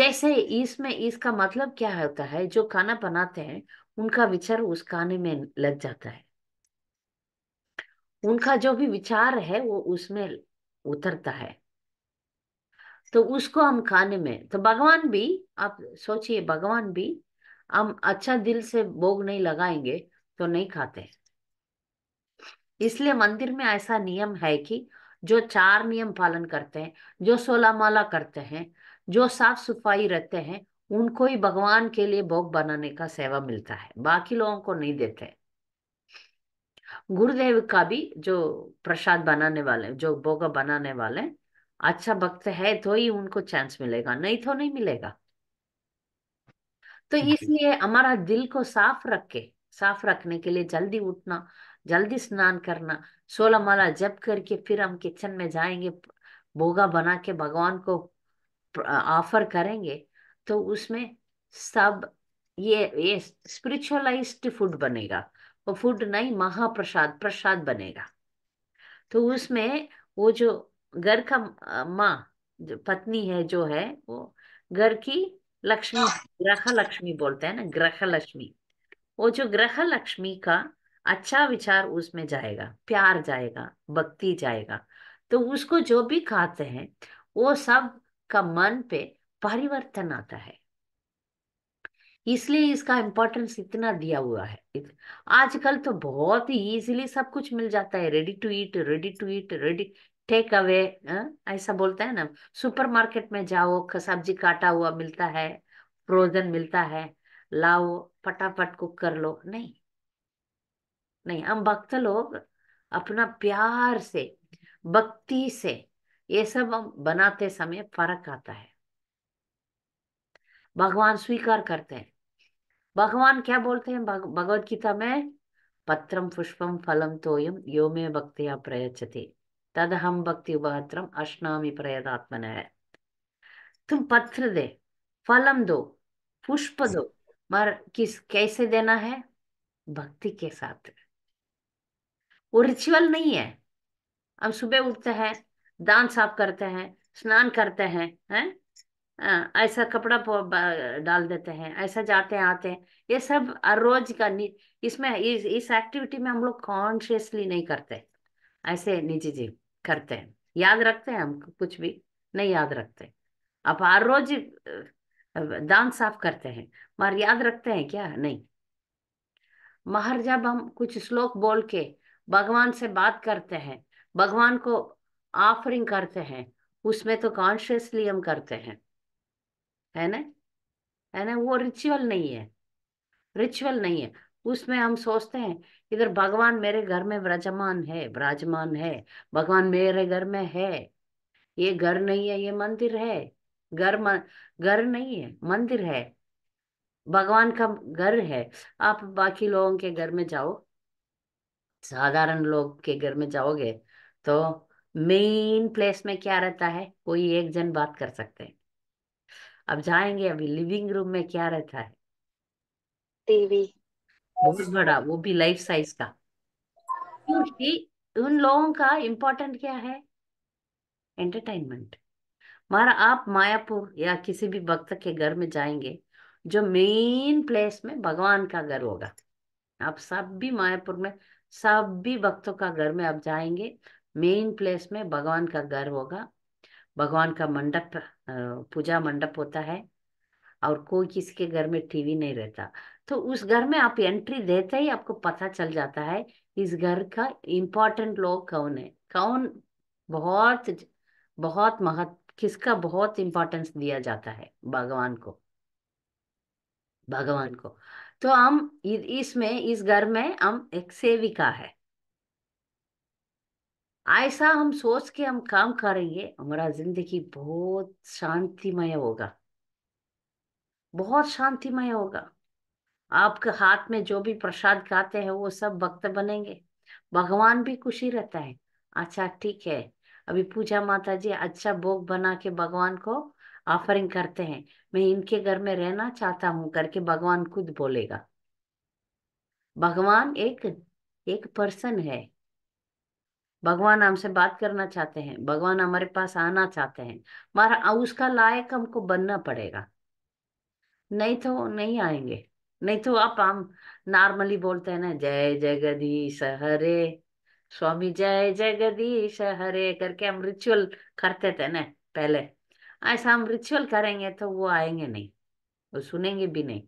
जैसे इसमें इसका मतलब क्या होता है जो खाना बनाते हैं उनका विचार उस गाने में लग जाता है उनका जो भी विचार है वो उसमें उतरता है तो उसको हम खाने में तो भगवान भी आप सोचिए भगवान भी हम अच्छा दिल से भोग नहीं लगाएंगे तो नहीं खाते इसलिए मंदिर में ऐसा नियम है कि जो चार नियम पालन करते हैं जो सोलह माला करते हैं जो साफ सफाई रहते हैं उनको ही भगवान के लिए भोग बनाने का सेवा मिलता है बाकी लोगों को नहीं देते गुरुदेव का भी जो प्रसाद बनाने वाले जो भोग बनाने वाले अच्छा भक्त है तो ही उनको चांस मिलेगा नहीं तो नहीं मिलेगा तो इसलिए हमारा दिल को साफ रख के साफ रखने के लिए जल्दी उठना जल्दी स्नान करना सोलह माला जप करके फिर हम किचन में जाएंगे भोगा बना के भगवान को ऑफर करेंगे तो उसमें सब ये ये स्पिरिचुअलाइज्ड फूड बनेगा वो फूड नहीं महाप्रसाद प्रसाद बनेगा तो उसमें वो जो घर का माँ पत्नी है जो है वो घर की लक्ष्मी ग्रह लक्ष्मी बोलते हैं ना ग्रह लक्ष्मी वो जो ग्रह लक्ष्मी का अच्छा विचार उसमें जाएगा प्यार जाएगा भक्ति जाएगा तो उसको जो भी खाते हैं वो सब का मन पे परिवर्तन आता है इसलिए इसका इंपॉर्टेंस इतना दिया हुआ है आजकल तो बहुत ही इजीली सब कुछ मिल जाता है ready to eat ready to eat ready take away ऐसा बोलता है ना सुपरमार्केट में जाओ सब्जी काटा हुआ मिलता है फ्रोजन मिलता है लाओ फटाफट कुक कर लो नहीं नहीं हम भक्त लोग अपना प्यार से भक्ति से ये सब हम बनाते समय फर्क आता है भगवान स्वीकार करते हैं भगवान क्या बोलते हैं भगवत गीता में पत्रम पुष्पम फलम तोयम यो में भक्तिया प्रयचते तद हम भक्ति उपहत्रम अश्नामी प्रयदात्मन है तुम पत्र दे फलम दो पुष्प दो मर किस कैसे देना है भक्ति के साथ वो रिचुअल नहीं है हम सुबह उठते हैं दान साफ करते हैं स्नान करते हैं हैं ऐसा कपड़ा डाल देते हैं ऐसा जाते हैं आते हैं ये सब हर रोज का इसमें इस इस एक्टिविटी में हम लोग कॉन्शियसली नहीं करते ऐसे निजी जी करते हैं याद रखते हैं हम कुछ भी नहीं याद रखते आप हर रोज दान साफ करते हैं मगर याद रखते हैं क्या नहीं मगर जब हम कुछ श्लोक बोल के भगवान से बात करते हैं भगवान को ऑफरिंग करते हैं उसमें तो कॉन्शियसली हम करते हैं है ना है ना वो रिचुअल नहीं है रिचुअल नहीं है उसमें हम सोचते हैं इधर भगवान मेरे घर में विराजमान है विराजमान है भगवान मेरे घर में है ये घर नहीं है ये मंदिर है घर घर नहीं है मंदिर है भगवान का घर है आप बाकी लोगों के घर में जाओ साधारण लोग के घर में जाओगे तो मेन प्लेस में क्या रहता है कोई एक जन बात कर सकते हैं अब जाएंगे अभी लिविंग रूम में क्या रहता है टीवी बहुत बड़ा वो भी लाइफ साइज का क्योंकि उन लोगों का इम्पोर्टेंट क्या है एंटरटेनमेंट मारा आप मायापुर या किसी भी भक्त के घर में जाएंगे जो मेन प्लेस में भगवान का घर होगा आप सब भी मायापुर में सब भी भक्तों का घर में आप जाएंगे मेन प्लेस में भगवान का घर होगा भगवान का मंडप पूजा मंडप होता है और कोई किसी के घर में टीवी नहीं रहता तो उस घर में आप एंट्री देते ही आपको पता चल जाता है इस घर का इम्पोर्टेंट लोग कौन है कौन बहुत बहुत महत्व किसका बहुत इम्पोर्टेंस दिया जाता है भगवान को भगवान को तो हम इसमें इस घर में हम एक सेविका है ऐसा हम सोच के हम काम करेंगे हमारा जिंदगी बहुत शांतिमय होगा बहुत शांतिमय होगा आपके हाथ में जो भी प्रसाद खाते हैं वो सब भक्त बनेंगे भगवान भी खुशी रहता है अच्छा ठीक है अभी पूजा माता जी अच्छा भोग बना के भगवान को ऑफरिंग करते हैं मैं इनके घर में रहना चाहता हूँ करके भगवान खुद बोलेगा भगवान एक एक पर्सन है भगवान हमसे बात करना चाहते हैं भगवान हमारे पास आना चाहते हैं मार उसका लायक हमको बनना पड़ेगा नहीं तो नहीं आएंगे नहीं तो आप हम नॉर्मली बोलते हैं ना जय जगदीश हरे स्वामी जय जगदीश हरे करके हम रिचुअल करते थे ना पहले ऐसा हम रिचुअल करेंगे तो वो आएंगे नहीं वो सुनेंगे भी नहीं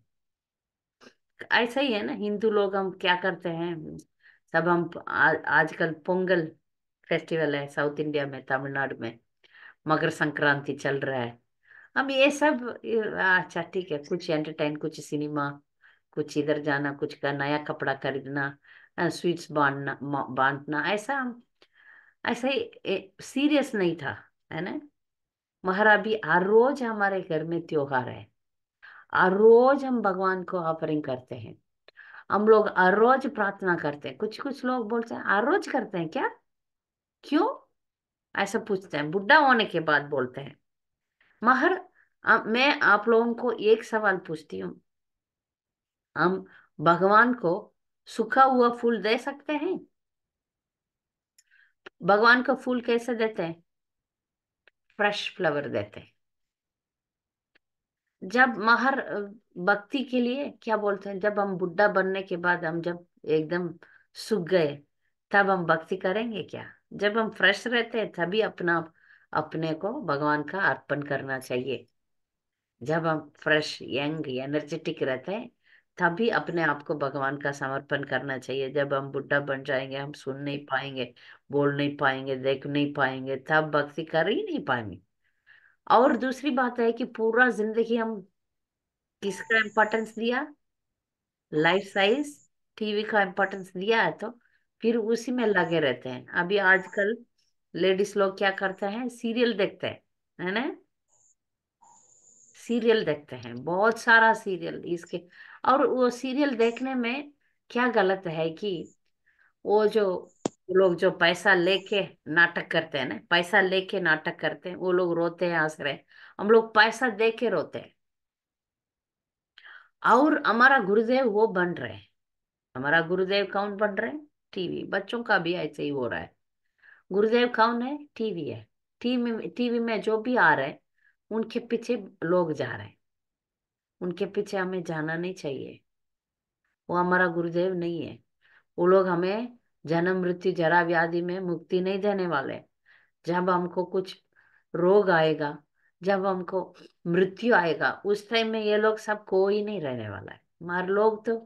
ऐसा ही है ना हिंदू लोग हम क्या करते हैं सब हम आ, आजकल पोंगल फेस्टिवल है साउथ इंडिया में तमिलनाडु में मकर संक्रांति चल रहा है हम ये सब अच्छा ठीक है कुछ एंटरटेन कुछ सिनेमा कुछ इधर जाना कुछ का नया कपड़ा खरीदना स्वीट्स बांटना बांटना ऐसा ऐसा सीरियस नहीं था है ना महाराज भी हर रोज हमारे घर में त्योहार है हर रोज हम भगवान को ऑफरिंग करते हैं हम लोग हर रोज प्रार्थना करते हैं कुछ कुछ लोग बोलते हैं हर रोज करते हैं क्या क्यों ऐसा पूछते हैं बुढ़ा होने के बाद बोलते हैं आ, मैं आप लोगों को एक सवाल पूछती हूँ हम भगवान को सूखा हुआ फूल दे सकते हैं भगवान का फूल कैसे देते हैं फ्रेश फ्लावर देते हैं जब महर भक्ति के लिए क्या बोलते हैं जब हम बुढ़ा बनने के बाद हम जब एकदम सूख गए तब हम भक्ति करेंगे क्या जब हम फ्रेश रहते हैं तभी अपना अपने को भगवान का अर्पण करना चाहिए जब हम फ्रेश यंग एनर्जेटिक रहते हैं तभी अपने आप को भगवान का समर्पण करना चाहिए जब हम बुढ़ा बन जाएंगे हम सुन नहीं पाएंगे बोल नहीं पाएंगे देख नहीं पाएंगे तब भक्ति कर ही नहीं पाएंगे और दूसरी बात है कि पूरा जिंदगी हम किसका इम्पोर्टेंस दिया लाइफ साइज टीवी का इम्पोर्टेंस दिया है तो फिर उसी में लगे रहते हैं अभी आजकल लेडीज लोग क्या करते हैं सीरियल देखते हैं है ना सीरियल देखते हैं बहुत सारा सीरियल इसके और वो सीरियल देखने में क्या गलत है कि वो जो लोग जो पैसा लेके नाटक करते हैं ना पैसा लेके नाटक करते हैं वो लोग रोते हैं हंस रहे हम लोग पैसा दे के रोते हैं और हमारा गुरुदेव वो बन रहे हैं हमारा गुरुदेव कौन बन रहे हैं टीवी बच्चों का भी ऐसे ही हो रहा है गुरुदेव कौन है टीवी है टीवी टीवी में जो भी आ रहे हैं उनके पीछे लोग जा रहे हैं उनके पीछे हमें जाना नहीं चाहिए वो हमारा गुरुदेव नहीं है वो लोग हमें जन्म मृत्यु जरा व्याधि में मुक्ति नहीं देने वाले जब हमको कुछ रोग आएगा जब हमको मृत्यु आएगा उस टाइम में ये लोग सब कोई नहीं रहने वाला है मार लोग तो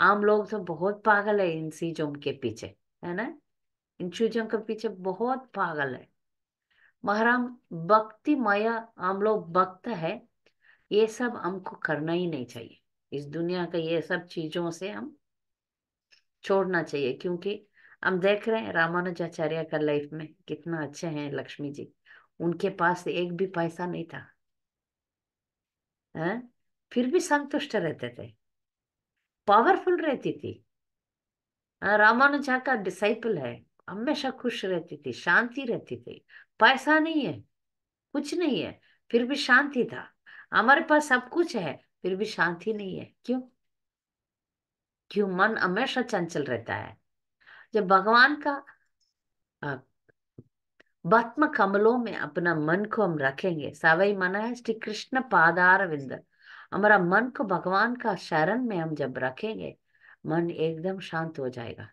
आम लोग तो बहुत पागल है इन चीजों के पीछे है ना इन चीजों के पीछे बहुत पागल है महाराम भक्ति माया हम लोग भक्त है ये सब हमको करना ही नहीं चाहिए इस दुनिया का ये सब चीजों से हम छोड़ना चाहिए क्योंकि हम देख रहे हैं रामानुजाचार्य का लाइफ में कितना अच्छे हैं लक्ष्मी जी उनके पास एक भी पैसा नहीं था है? फिर भी संतुष्ट रहते थे पावरफुल रहती थी हाँ, रामानुजा का डिसाइपल है हमेशा खुश रहती थी शांति रहती थी पैसा नहीं है कुछ नहीं है फिर भी शांति था हमारे पास सब कुछ है फिर भी शांति नहीं है क्यों क्यों मन हमेशा चंचल रहता है जब भगवान का भत्म कमलों में अपना मन को हम रखेंगे सवई मना है श्री कृष्ण पादार विंदर हमारा मन को भगवान का शरण में हम जब रखेंगे मन एकदम शांत हो जाएगा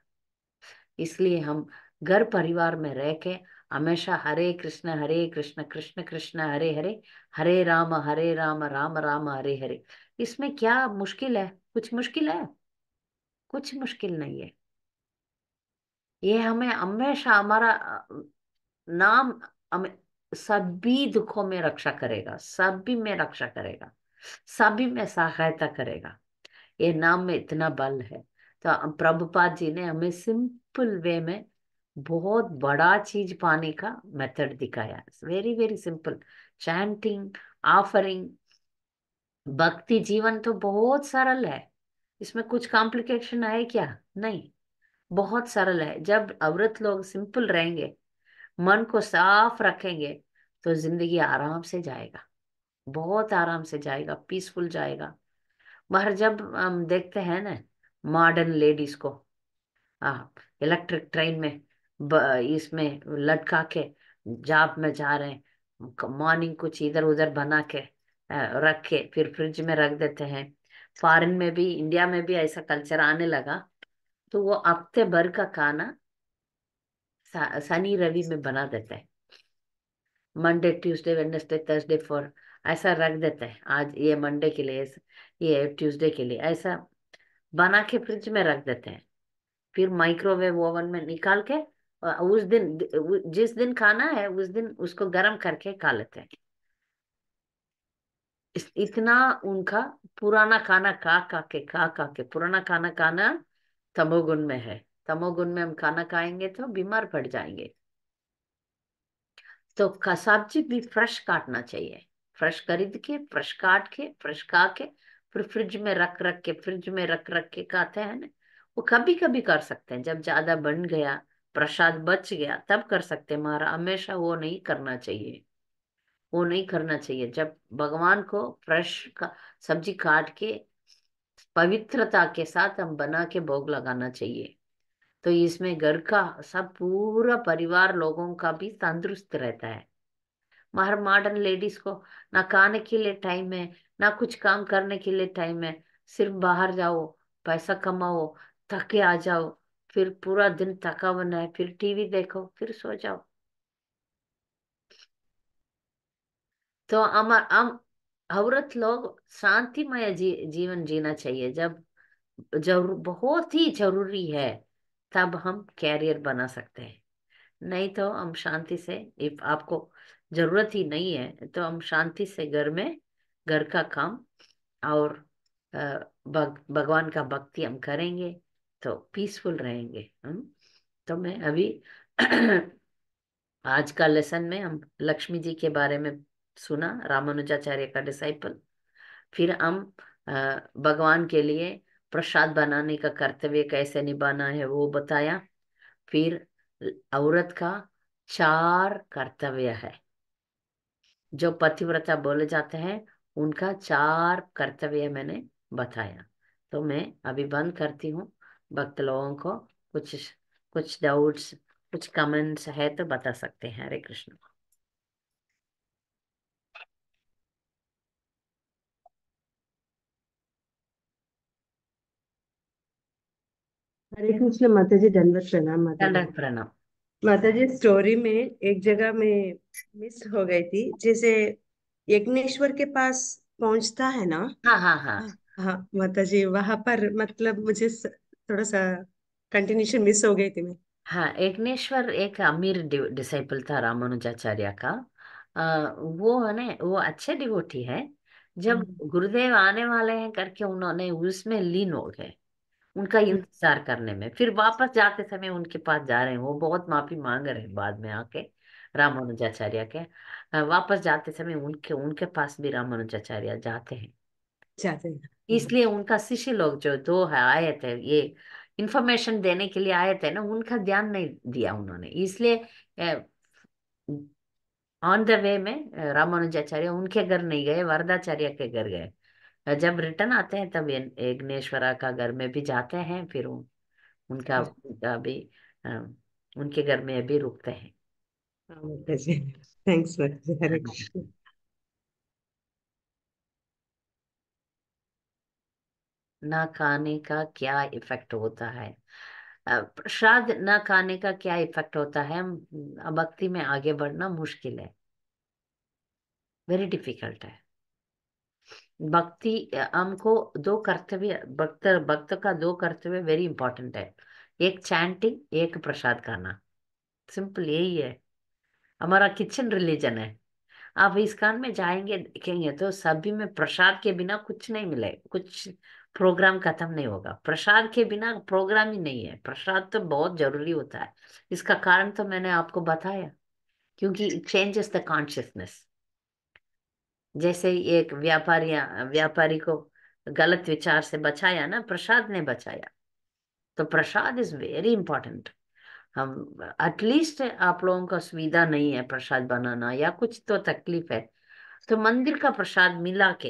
इसलिए हम घर परिवार में रह के हमेशा हरे कृष्ण हरे कृष्ण कृष्ण कृष्ण हरे हरे हरे राम हरे राम राम राम हरे हरे इसमें क्या मुश्किल है कुछ मुश्किल है कुछ मुश्किल नहीं है ये हमें हमेशा हमारा नाम हमें सभी दुखों में रक्षा करेगा सभी में रक्षा करेगा सभी में सहायता करेगा ये नाम में इतना बल है तो प्रभुपाद जी ने हमें सिंपल वे में बहुत बड़ा चीज पाने का मेथड दिखाया very very simple chanting offering भक्ति जीवन तो बहुत सरल है इसमें कुछ कॉम्प्लिकेशन है क्या नहीं बहुत सरल है जब अवृत लोग सिंपल रहेंगे मन को साफ रखेंगे तो जिंदगी आराम से जाएगा बहुत आराम से जाएगा पीसफुल जाएगा मगर जब हम देखते हैं ना मॉडर्न लेडीज को इलेक्ट्रिक ट्रेन में इसमें लटका के जाप में जा रहे हैं मॉर्निंग कुछ इधर उधर बना के रख के फिर फ्रिज में रख देते हैं फॉरेन में भी इंडिया में भी ऐसा कल्चर आने लगा तो वो हफ्ते भर का खाना शनि रवि में बना देते हैं Monday Tuesday Wednesday Thursday four ऐसा रख देते हैं आज ये मंडे के लिए ये ट्यूसडे के लिए ऐसा बना के फ्रिज में रख देते हैं फिर माइक्रोवेव ओवन में निकाल के उस दिन जिस दिन खाना है उस दिन उसको गर्म करके खा लेते हैं इतना उनका पुराना खाना खा खा के खा खा के पुराना खाना खाना तमोगुण में है तमोगुण में हम खाना खाएंगे तो बीमार पड़ जाएंगे तो सब्जी भी फ्रेश काटना चाहिए फ्रेश खरीद के फ्रेश काट के फ्रेश खा के फिर फ्रिज में रख रख के फ्रिज में रख रख के खाते हैं ना वो कभी कभी कर सकते हैं जब ज्यादा बन गया प्रसाद बच गया तब कर सकते हैं महाराज हमेशा वो नहीं करना चाहिए वो नहीं करना चाहिए जब भगवान को फ्रेश का सब्जी काट के पवित्रता के साथ हम बना के भोग लगाना चाहिए तो इसमें घर का सब पूरा परिवार लोगों का भी तंदुरुस्त रहता है हर मॉडर्न लेडीज को ना खाने के लिए टाइम है ना कुछ काम करने के लिए टाइम है सिर्फ बाहर जाओ पैसा कमाओ थके आ जाओ फिर पूरा दिन थका बना है फिर टीवी देखो फिर सो जाओ तो हमार हम औरत लोग शांतिमय जी, जीवन जीना चाहिए जब जरूर बहुत ही जरूरी है तब हम कैरियर बना सकते हैं नहीं तो हम शांति से इफ आपको जरूरत ही नहीं है तो हम शांति से घर में घर का काम और भग, भगवान का भक्ति हम करेंगे तो पीसफुल रहेंगे हम तो मैं अभी आज का लेसन में हम लक्ष्मी जी के बारे में सुना रामानुजाचार्य का डिसाइपल फिर हम भगवान के लिए प्रसाद बनाने का कर्तव्य कैसे निभाना है वो बताया फिर औरत का चार कर्तव्य है जो पतिव्रता बोले जाते हैं उनका चार कर्तव्य मैंने बताया तो मैं अभी बंद करती हूँ भक्त लोगों को कुछ कुछ डाउट्स कुछ कमेंट्स है तो बता सकते हैं हरे कृष्ण हरे कृष्ण माता जी दंडवत प्रणाम माता प्रणाम माता जी स्टोरी में एक जगह में मिस हो गई थी जैसे यज्ञेश्वर के पास पहुंचता है ना हाँ हाँ हाँ हाँ माता जी वहां पर मतलब मुझे स- थोड़ा सा कंटिन्यूशन मिस हो गई थी मैं हाँ यज्ञेश्वर एक अमीर डिसाइपल था रामानुजाचार्य का आ, वो है ना वो अच्छे डिवोटी है जब हम्म। गुरुदेव आने वाले हैं करके उन्होंने उसमें लीन हो गए उनका इंतजार करने में फिर वापस जाते समय उनके पास जा रहे हैं वो बहुत माफी मांग रहे हैं बाद में आके रामानुजाचार्य के वापस जाते समय उनके उनके पास भी रामानुजाचार्य जाते हैं हैं इसलिए उनका शिष्य लोग जो दो है आए थे ये इंफॉर्मेशन देने के लिए आए थे ना उनका ध्यान नहीं दिया उन्होंने इसलिए ऑन द वे में रामानुजाचार्य उनके घर नहीं गए वरदाचार्य के घर गए जब रिटर्न आते हैं तब यज्ञेश्वरा का घर में भी जाते हैं फिर उनका हाँ। भी उनके घर में भी रुकते हैं हाँ, थैंक्स हाँ। ना खाने का क्या इफेक्ट होता है प्रसाद ना खाने का क्या इफेक्ट होता है भक्ति में आगे बढ़ना मुश्किल है वेरी डिफिकल्ट है भक्ति हमको दो कर्तव्य भक्त भक्त का दो कर्तव्य वेरी इंपॉर्टेंट है एक चैंटिंग एक प्रसाद खाना सिंपल यही है हमारा किचन रिलीजन है आप इस कान में जाएंगे देखेंगे तो सभी में प्रसाद के बिना कुछ नहीं मिले कुछ प्रोग्राम खत्म नहीं होगा प्रसाद के बिना प्रोग्राम ही नहीं है प्रसाद तो बहुत जरूरी होता है इसका कारण तो मैंने आपको बताया क्योंकि इट चेंजेस द कॉन्शियसनेस जैसे ही एक व्यापारी व्यापारी को गलत विचार से बचाया ना प्रसाद ने बचाया तो प्रसाद इज वेरी इंपॉर्टेंट हम एटलीस्ट आप लोगों को सुविधा नहीं है प्रसाद बनाना या कुछ तो तकलीफ है तो मंदिर का प्रसाद मिला के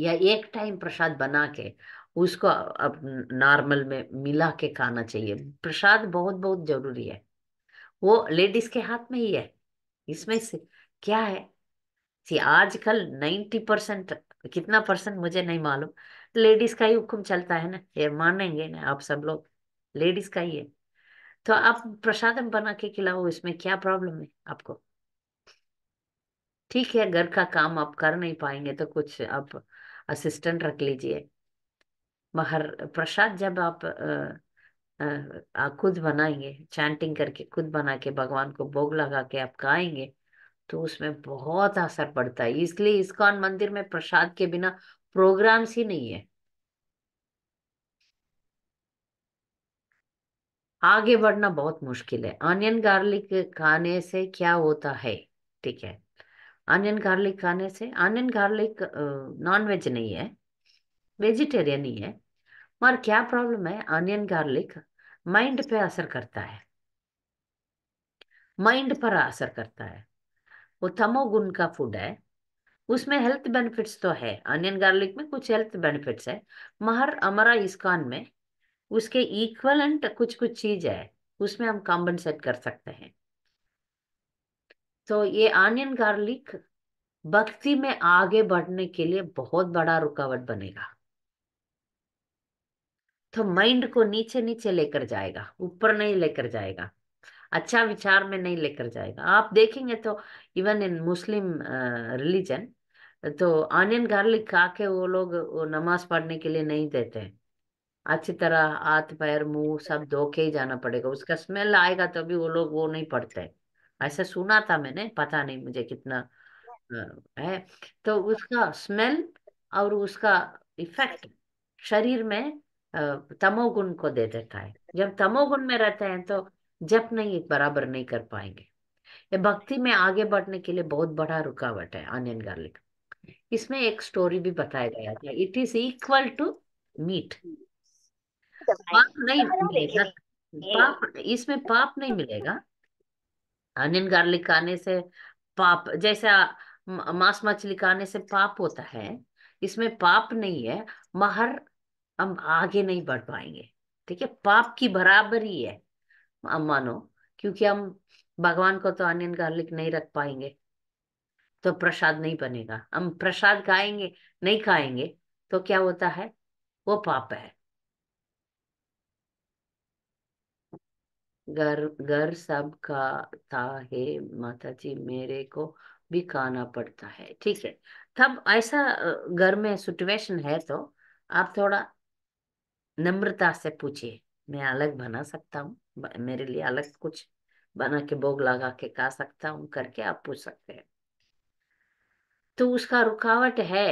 या एक टाइम प्रसाद बना के उसको अब नॉर्मल में मिला के खाना चाहिए प्रसाद बहुत बहुत जरूरी है वो लेडीज के हाथ में ही है इसमें से क्या है सी आजकल नाइन्टी परसेंट कितना परसेंट मुझे नहीं मालूम लेडीज का ही हुक्म चलता है ना ये मानेंगे ना आप सब लोग लेडीज का ही है तो आप प्रसादम बना के खिलाओ इसमें क्या प्रॉब्लम है आपको ठीक है घर का काम आप कर नहीं पाएंगे तो कुछ आप असिस्टेंट रख लीजिए मगर प्रसाद जब आप खुद बनाएंगे चैंटिंग करके खुद बना के भगवान को भोग लगा के आप खाएंगे तो उसमें बहुत असर पड़ता है इसलिए इस्कॉन मंदिर में प्रसाद के बिना प्रोग्राम्स ही नहीं है आगे बढ़ना बहुत मुश्किल है अनियन गार्लिक खाने से क्या होता है ठीक है अनियन गार्लिक खाने से अनियन गार्लिक नॉन वेज नहीं है वेजिटेरियन ही है मगर क्या प्रॉब्लम है अनियन गार्लिक माइंड पे असर करता है माइंड पर असर करता है वो तमोगुण का फूड है उसमें हेल्थ बेनिफिट्स तो है अनियन गार्लिक में कुछ हेल्थ बेनिफिट्स है महर अमरा इस्कान में उसके इक्वलेंट कुछ कुछ चीज है उसमें हम कॉम्पनसेट कर सकते हैं तो ये आनियन गार्लिक भक्ति में आगे बढ़ने के लिए बहुत बड़ा रुकावट बनेगा तो माइंड को नीचे नीचे लेकर जाएगा ऊपर नहीं लेकर जाएगा अच्छा विचार में नहीं लेकर जाएगा आप देखेंगे तो इवन इन मुस्लिम रिलीजन तो आनियन गार्लिक खा के वो लोग वो नमाज पढ़ने के लिए नहीं देते हैं अच्छी तरह हाथ पैर मुंह सब धो के ही जाना पड़ेगा उसका स्मेल आएगा तो भी वो लोग वो नहीं पढ़ते ऐसा सुना था मैंने पता नहीं मुझे कितना है तो उसका स्मेल और उसका इफेक्ट शरीर में तमोगुण को दे देता है जब तमोगुण में रहते हैं तो जप नहीं बराबर नहीं कर पाएंगे ये भक्ति में आगे बढ़ने के लिए बहुत बड़ा रुकावट है अनियन गार्लिक इसमें एक स्टोरी भी बताया गया था it is equal to meat पाप नहीं मिलेगा पाप इसमें पाप नहीं मिलेगा अनियन गार्लिक खाने से पाप जैसा मांस मछली खाने से पाप होता है इसमें पाप नहीं है महर हम आगे नहीं बढ़ पाएंगे ठीक है पाप की बराबरी है हम मानो क्योंकि हम भगवान को तो अनियन गार्लिक नहीं रख पाएंगे तो प्रसाद नहीं बनेगा हम प्रसाद खाएंगे नहीं खाएंगे तो क्या होता है वो पाप है घर घर सब था हे माता जी मेरे को भी खाना पड़ता है ठीक है तब ऐसा घर में सिचुएशन है तो आप थोड़ा नम्रता से पूछिए मैं अलग बना सकता हूँ मेरे लिए अलग कुछ बना के भोग लगा के खा सकता हूँ करके आप पूछ सकते हैं तो उसका रुकावट है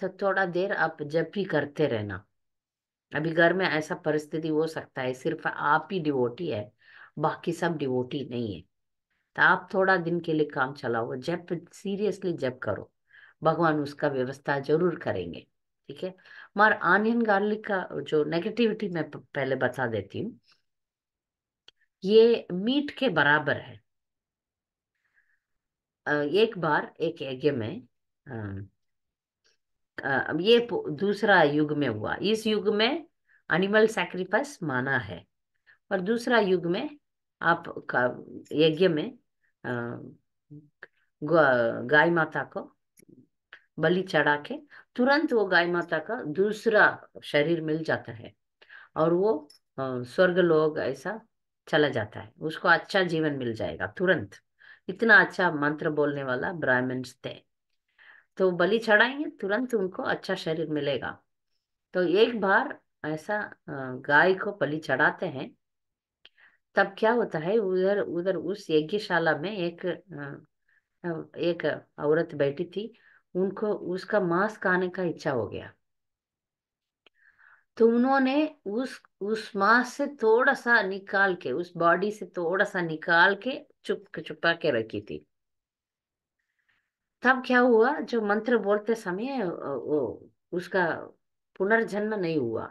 तो थोड़ा देर आप जब भी करते रहना अभी घर में ऐसा परिस्थिति हो सकता है सिर्फ आप ही डिवोटी है बाकी सब डिवोटी नहीं है तो आप थोड़ा दिन के लिए काम चलाओ जब सीरियसली जब करो भगवान उसका व्यवस्था जरूर करेंगे ठीक है मगर आनियन गार्लिक का जो नेगेटिविटी मैं पहले बता देती हूँ ये मीट के बराबर है एक बार एक यज्ञ में ये दूसरा युग में हुआ इस युग में एनिमल सैक्रिफाइस माना है और दूसरा युग में आप यज्ञ में गाय माता को बलि चढ़ा के तुरंत वो गाय माता का दूसरा शरीर मिल जाता है और वो स्वर्ग लोग ऐसा चला जाता है उसको अच्छा जीवन मिल जाएगा तुरंत इतना अच्छा मंत्र बोलने वाला ब्राह्मण थे तो बलि चढ़ाएंगे तुरंत उनको अच्छा शरीर मिलेगा तो एक बार ऐसा गाय को बलि चढ़ाते हैं तब क्या होता है उधर उधर उस यज्ञशाला में एक एक औरत बैठी थी उनको उसका मांस खाने का इच्छा हो गया तो उन्होंने उस उस मास से थोड़ा सा निकाल के उस बॉडी से थोड़ा सा निकाल के चुप चुपा के रखी थी तब क्या हुआ जो मंत्र बोलते समय वो उसका पुनर्जन्म नहीं हुआ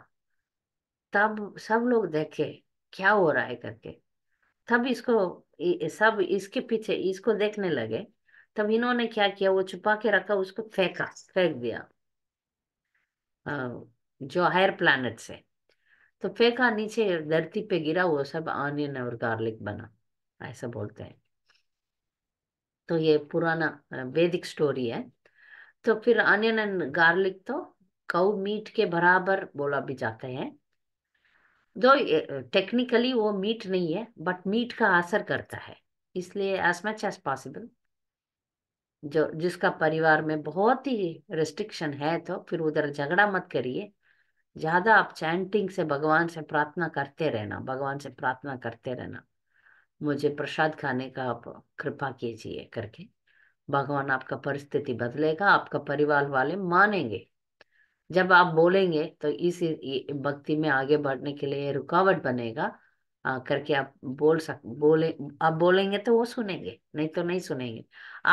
तब सब लोग देखे क्या हो रहा है करके तब इसको सब इसके पीछे इसको देखने लगे तब इन्होंने क्या किया वो छुपा के रखा उसको फेंका फेंक दिया जो हायर प्लानट से तो फेंका नीचे धरती पे गिरा वो सब ऑनियन और गार्लिक बना ऐसा बोलते हैं तो ये पुराना वैदिक स्टोरी है तो फिर ऑनियन एंड गार्लिक तो कऊ मीट के बराबर बोला भी जाते हैं जो टेक्निकली वो मीट नहीं है बट मीट का असर करता है इसलिए एज मच एज पॉसिबल जो जिसका परिवार में बहुत ही रिस्ट्रिक्शन है तो फिर उधर झगड़ा मत करिए ज्यादा आप चैंटिंग से भगवान से प्रार्थना करते रहना भगवान से प्रार्थना करते रहना मुझे प्रसाद खाने का आप कृपा कीजिए करके भगवान आपका परिस्थिति बदलेगा आपका परिवार वाले मानेंगे जब आप बोलेंगे तो इसी भक्ति में आगे बढ़ने के लिए रुकावट बनेगा आ, करके आप बोल सक बोले आप बोलेंगे तो वो सुनेंगे नहीं तो नहीं सुनेंगे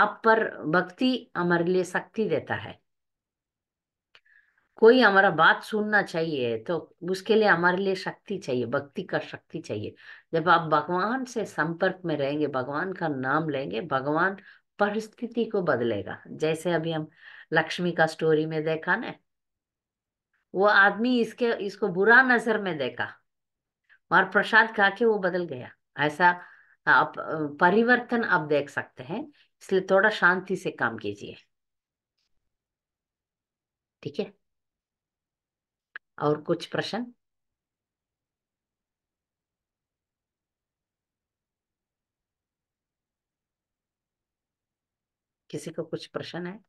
आप पर भक्ति हमारे लिए शक्ति देता है कोई हमारा बात सुनना चाहिए तो उसके लिए हमारे लिए शक्ति चाहिए भक्ति का शक्ति चाहिए जब आप भगवान से संपर्क में रहेंगे भगवान का नाम लेंगे भगवान परिस्थिति को बदलेगा जैसे अभी हम लक्ष्मी का स्टोरी में देखा ना वो आदमी इसके इसको बुरा नजर में देखा और प्रसाद खा के वो बदल गया ऐसा आप परिवर्तन आप देख सकते हैं इसलिए थोड़ा शांति से काम कीजिए ठीक है और कुछ प्रश्न किसी को कुछ प्रश्न है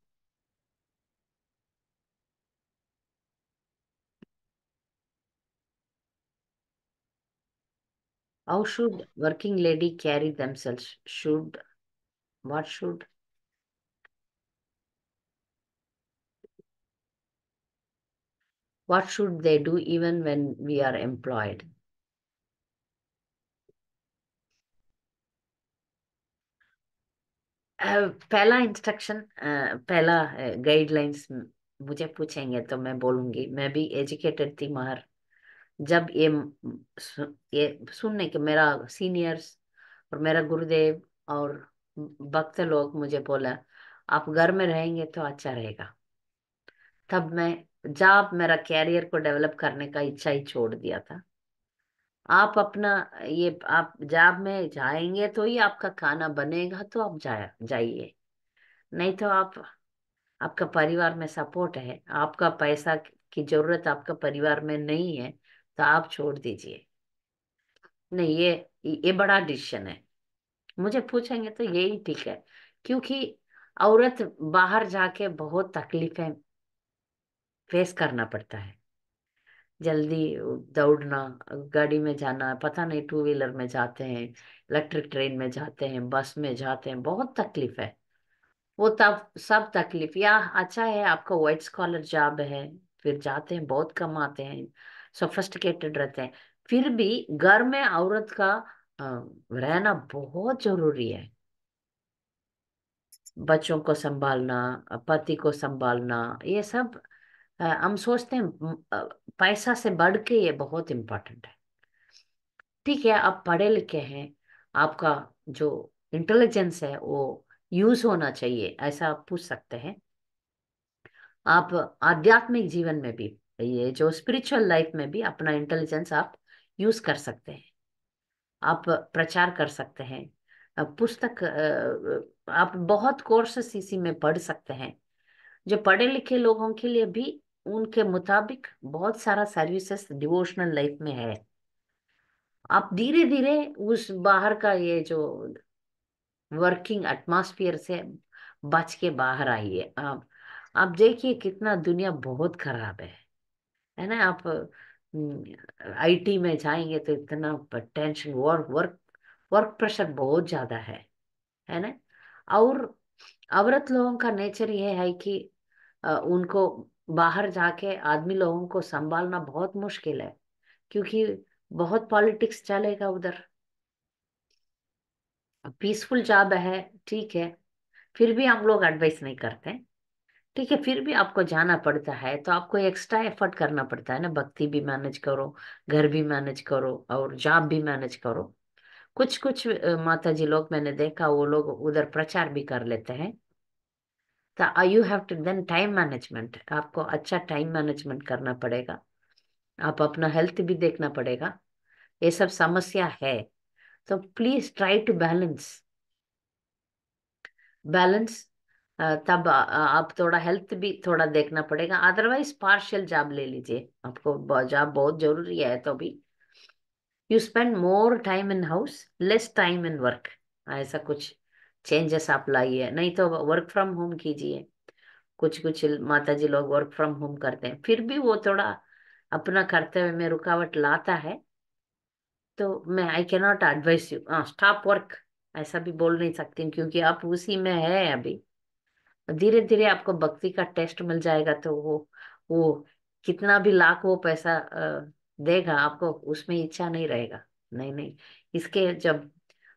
How should working lady carry themselves? Should what should what should they do even when we are employed? Uh, पहला इंस्ट्रक्शन uh, पहला गाइडलाइंस uh, मुझे पूछेंगे तो मैं बोलूंगी मैं भी एजुकेटेड थी मगर जब ये ये सुनने के मेरा सीनियर्स और मेरा गुरुदेव और भक्त लोग मुझे बोला आप घर में रहेंगे तो अच्छा रहेगा तब मैं जब मेरा कैरियर को डेवलप करने का इच्छा ही छोड़ दिया था आप अपना ये आप जॉब में जाएंगे तो ही आपका खाना बनेगा तो आप जाइए नहीं तो आप आपका परिवार में सपोर्ट है आपका पैसा की जरूरत आपका परिवार में नहीं है तो आप छोड़ दीजिए नहीं ये ये बड़ा डिसीजन है मुझे पूछेंगे तो यही ठीक है क्योंकि औरत बाहर जाके बहुत तकलीफें फेस करना पड़ता है जल्दी दौड़ना गाड़ी में जाना पता नहीं टू व्हीलर में जाते हैं इलेक्ट्रिक ट्रेन में जाते हैं बस में जाते हैं बहुत तकलीफ है वो तब सब तकलीफ या अच्छा है आपका वाइट स्कॉलर जॉब है फिर जाते हैं बहुत कम आते हैं सोफिस्टिकेटेड रहते हैं फिर भी घर में औरत का रहना बहुत जरूरी है बच्चों को संभालना पति को संभालना ये सब हम सोचते हैं पैसा से बढ़ के ये बहुत इम्पोर्टेंट है ठीक है आप पढ़े लिखे हैं आपका जो इंटेलिजेंस है वो यूज होना चाहिए ऐसा आप पूछ सकते हैं आप आध्यात्मिक जीवन में भी ये जो स्पिरिचुअल लाइफ में भी अपना इंटेलिजेंस आप यूज कर सकते हैं आप प्रचार कर सकते हैं पुस्तक आप बहुत कोर्सेस इसी में पढ़ सकते हैं जो पढ़े लिखे लोगों के लिए भी उनके मुताबिक बहुत सारा सर्विसेस डिवोशनल लाइफ में है आप धीरे धीरे उस बाहर का ये जो वर्किंग एटमॉस्फेयर से बच के बाहर आइए आप आप देखिए कितना दुनिया बहुत खराब है है ना आप आईटी हम्म, में जाएंगे तो इतना tension work work work pressure बहुत ज्यादा है है ना और औरत लोगों का नेचर ये है कि उनको बाहर जाके आदमी लोगों को संभालना बहुत मुश्किल है क्योंकि बहुत पॉलिटिक्स चलेगा उधर पीसफुल जॉब है ठीक है फिर भी हम लोग एडवाइस नहीं करते ठीक है फिर भी आपको जाना पड़ता है तो आपको एक्स्ट्रा एफर्ट करना पड़ता है ना भक्ति भी मैनेज करो घर भी मैनेज करो और जॉब भी मैनेज करो कुछ कुछ माता जी लोग मैंने देखा वो लोग उधर प्रचार भी कर लेते हैं you have to then time management आपको अच्छा टाइम मैनेजमेंट करना पड़ेगा आप अपना हेल्थ भी देखना पड़ेगा ये सब समस्या है तो please try to balance balance तब uh, आप थोड़ा हेल्थ भी थोड़ा देखना पड़ेगा अदरवाइज पार्शियल जॉब ले लीजिए आपको जॉब बहुत जरूरी है तो भी you spend more time in house less time in work ऐसा कुछ चेंजेस आप लाइए नहीं तो वर्क फ्रॉम होम कीजिए कुछ कुछ माता जी लोग वर्क फ्रॉम होम करते हैं फिर भी वो थोड़ा अपना कर्तव्य में रुकावट लाता है तो मैं I can not advise you stop work ऐसा भी बोल नहीं सकती क्योंकि आप उसी में है अभी धीरे धीरे आपको भक्ति का टेस्ट मिल जाएगा तो वो वो कितना भी लाख वो पैसा देगा आपको उसमें इच्छा नहीं रहेगा नहीं नहीं इसके जब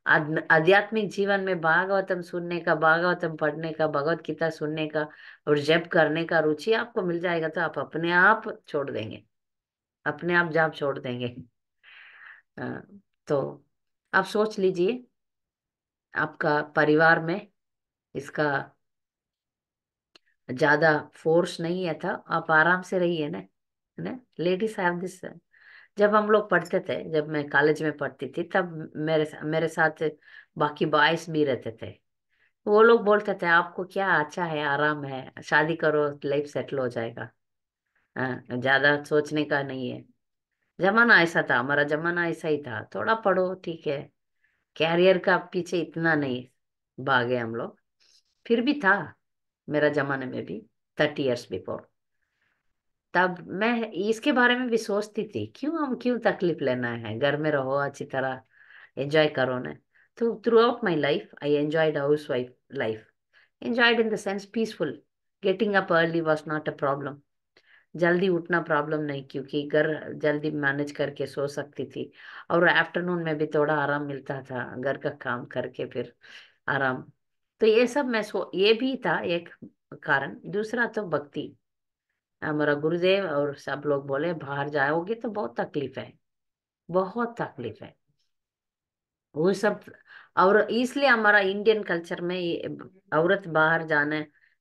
आध्यात्मिक जीवन में भागवतम सुनने का भागवतम पढ़ने का भगवत गीता सुनने का और जप करने का रुचि आपको मिल जाएगा तो आप अपने आप छोड़ देंगे अपने आप जाप छोड़ देंगे तो आप सोच लीजिए आपका परिवार में इसका ज्यादा फोर्स नहीं है था आप आराम से रहिए ना है ना लेडीज हैव दिस जब हम लोग पढ़ते थे जब मैं कॉलेज में पढ़ती थी तब मेरे मेरे साथ बाकी बॉयस भी रहते थे वो लोग बोलते थे आपको क्या अच्छा है आराम है शादी करो लाइफ सेटल हो जाएगा हाँ, ज़्यादा सोचने का नहीं है जमाना ऐसा था हमारा जमाना ऐसा ही था थोड़ा पढ़ो ठीक है कैरियर का पीछे इतना नहीं भागे हम लोग फिर भी था मेरा जमाने में भी थर्टी ईयर्स बिफोर तब मैं इसके बारे में भी सोचती थी क्यों हम क्यों तकलीफ लेना है घर में रहो अच्छी तरह एंजॉय करो ना तो throughout my life I enjoyed housewife life enjoyed in the sense peaceful getting up early was not a problem जल्दी उठना प्रॉब्लम नहीं क्योंकि घर जल्दी मैनेज करके सो सकती थी और आफ्टरनून में भी थोड़ा आराम मिलता था घर का काम करके फिर आराम तो ये सब मैं सो ये भी था एक कारण दूसरा तो भक्ति हमारा गुरुदेव और सब लोग बोले बाहर जाओगे तो बहुत तकलीफ है बहुत तकलीफ है वो सब और इसलिए हमारा इंडियन कल्चर में औरत बाहर जाना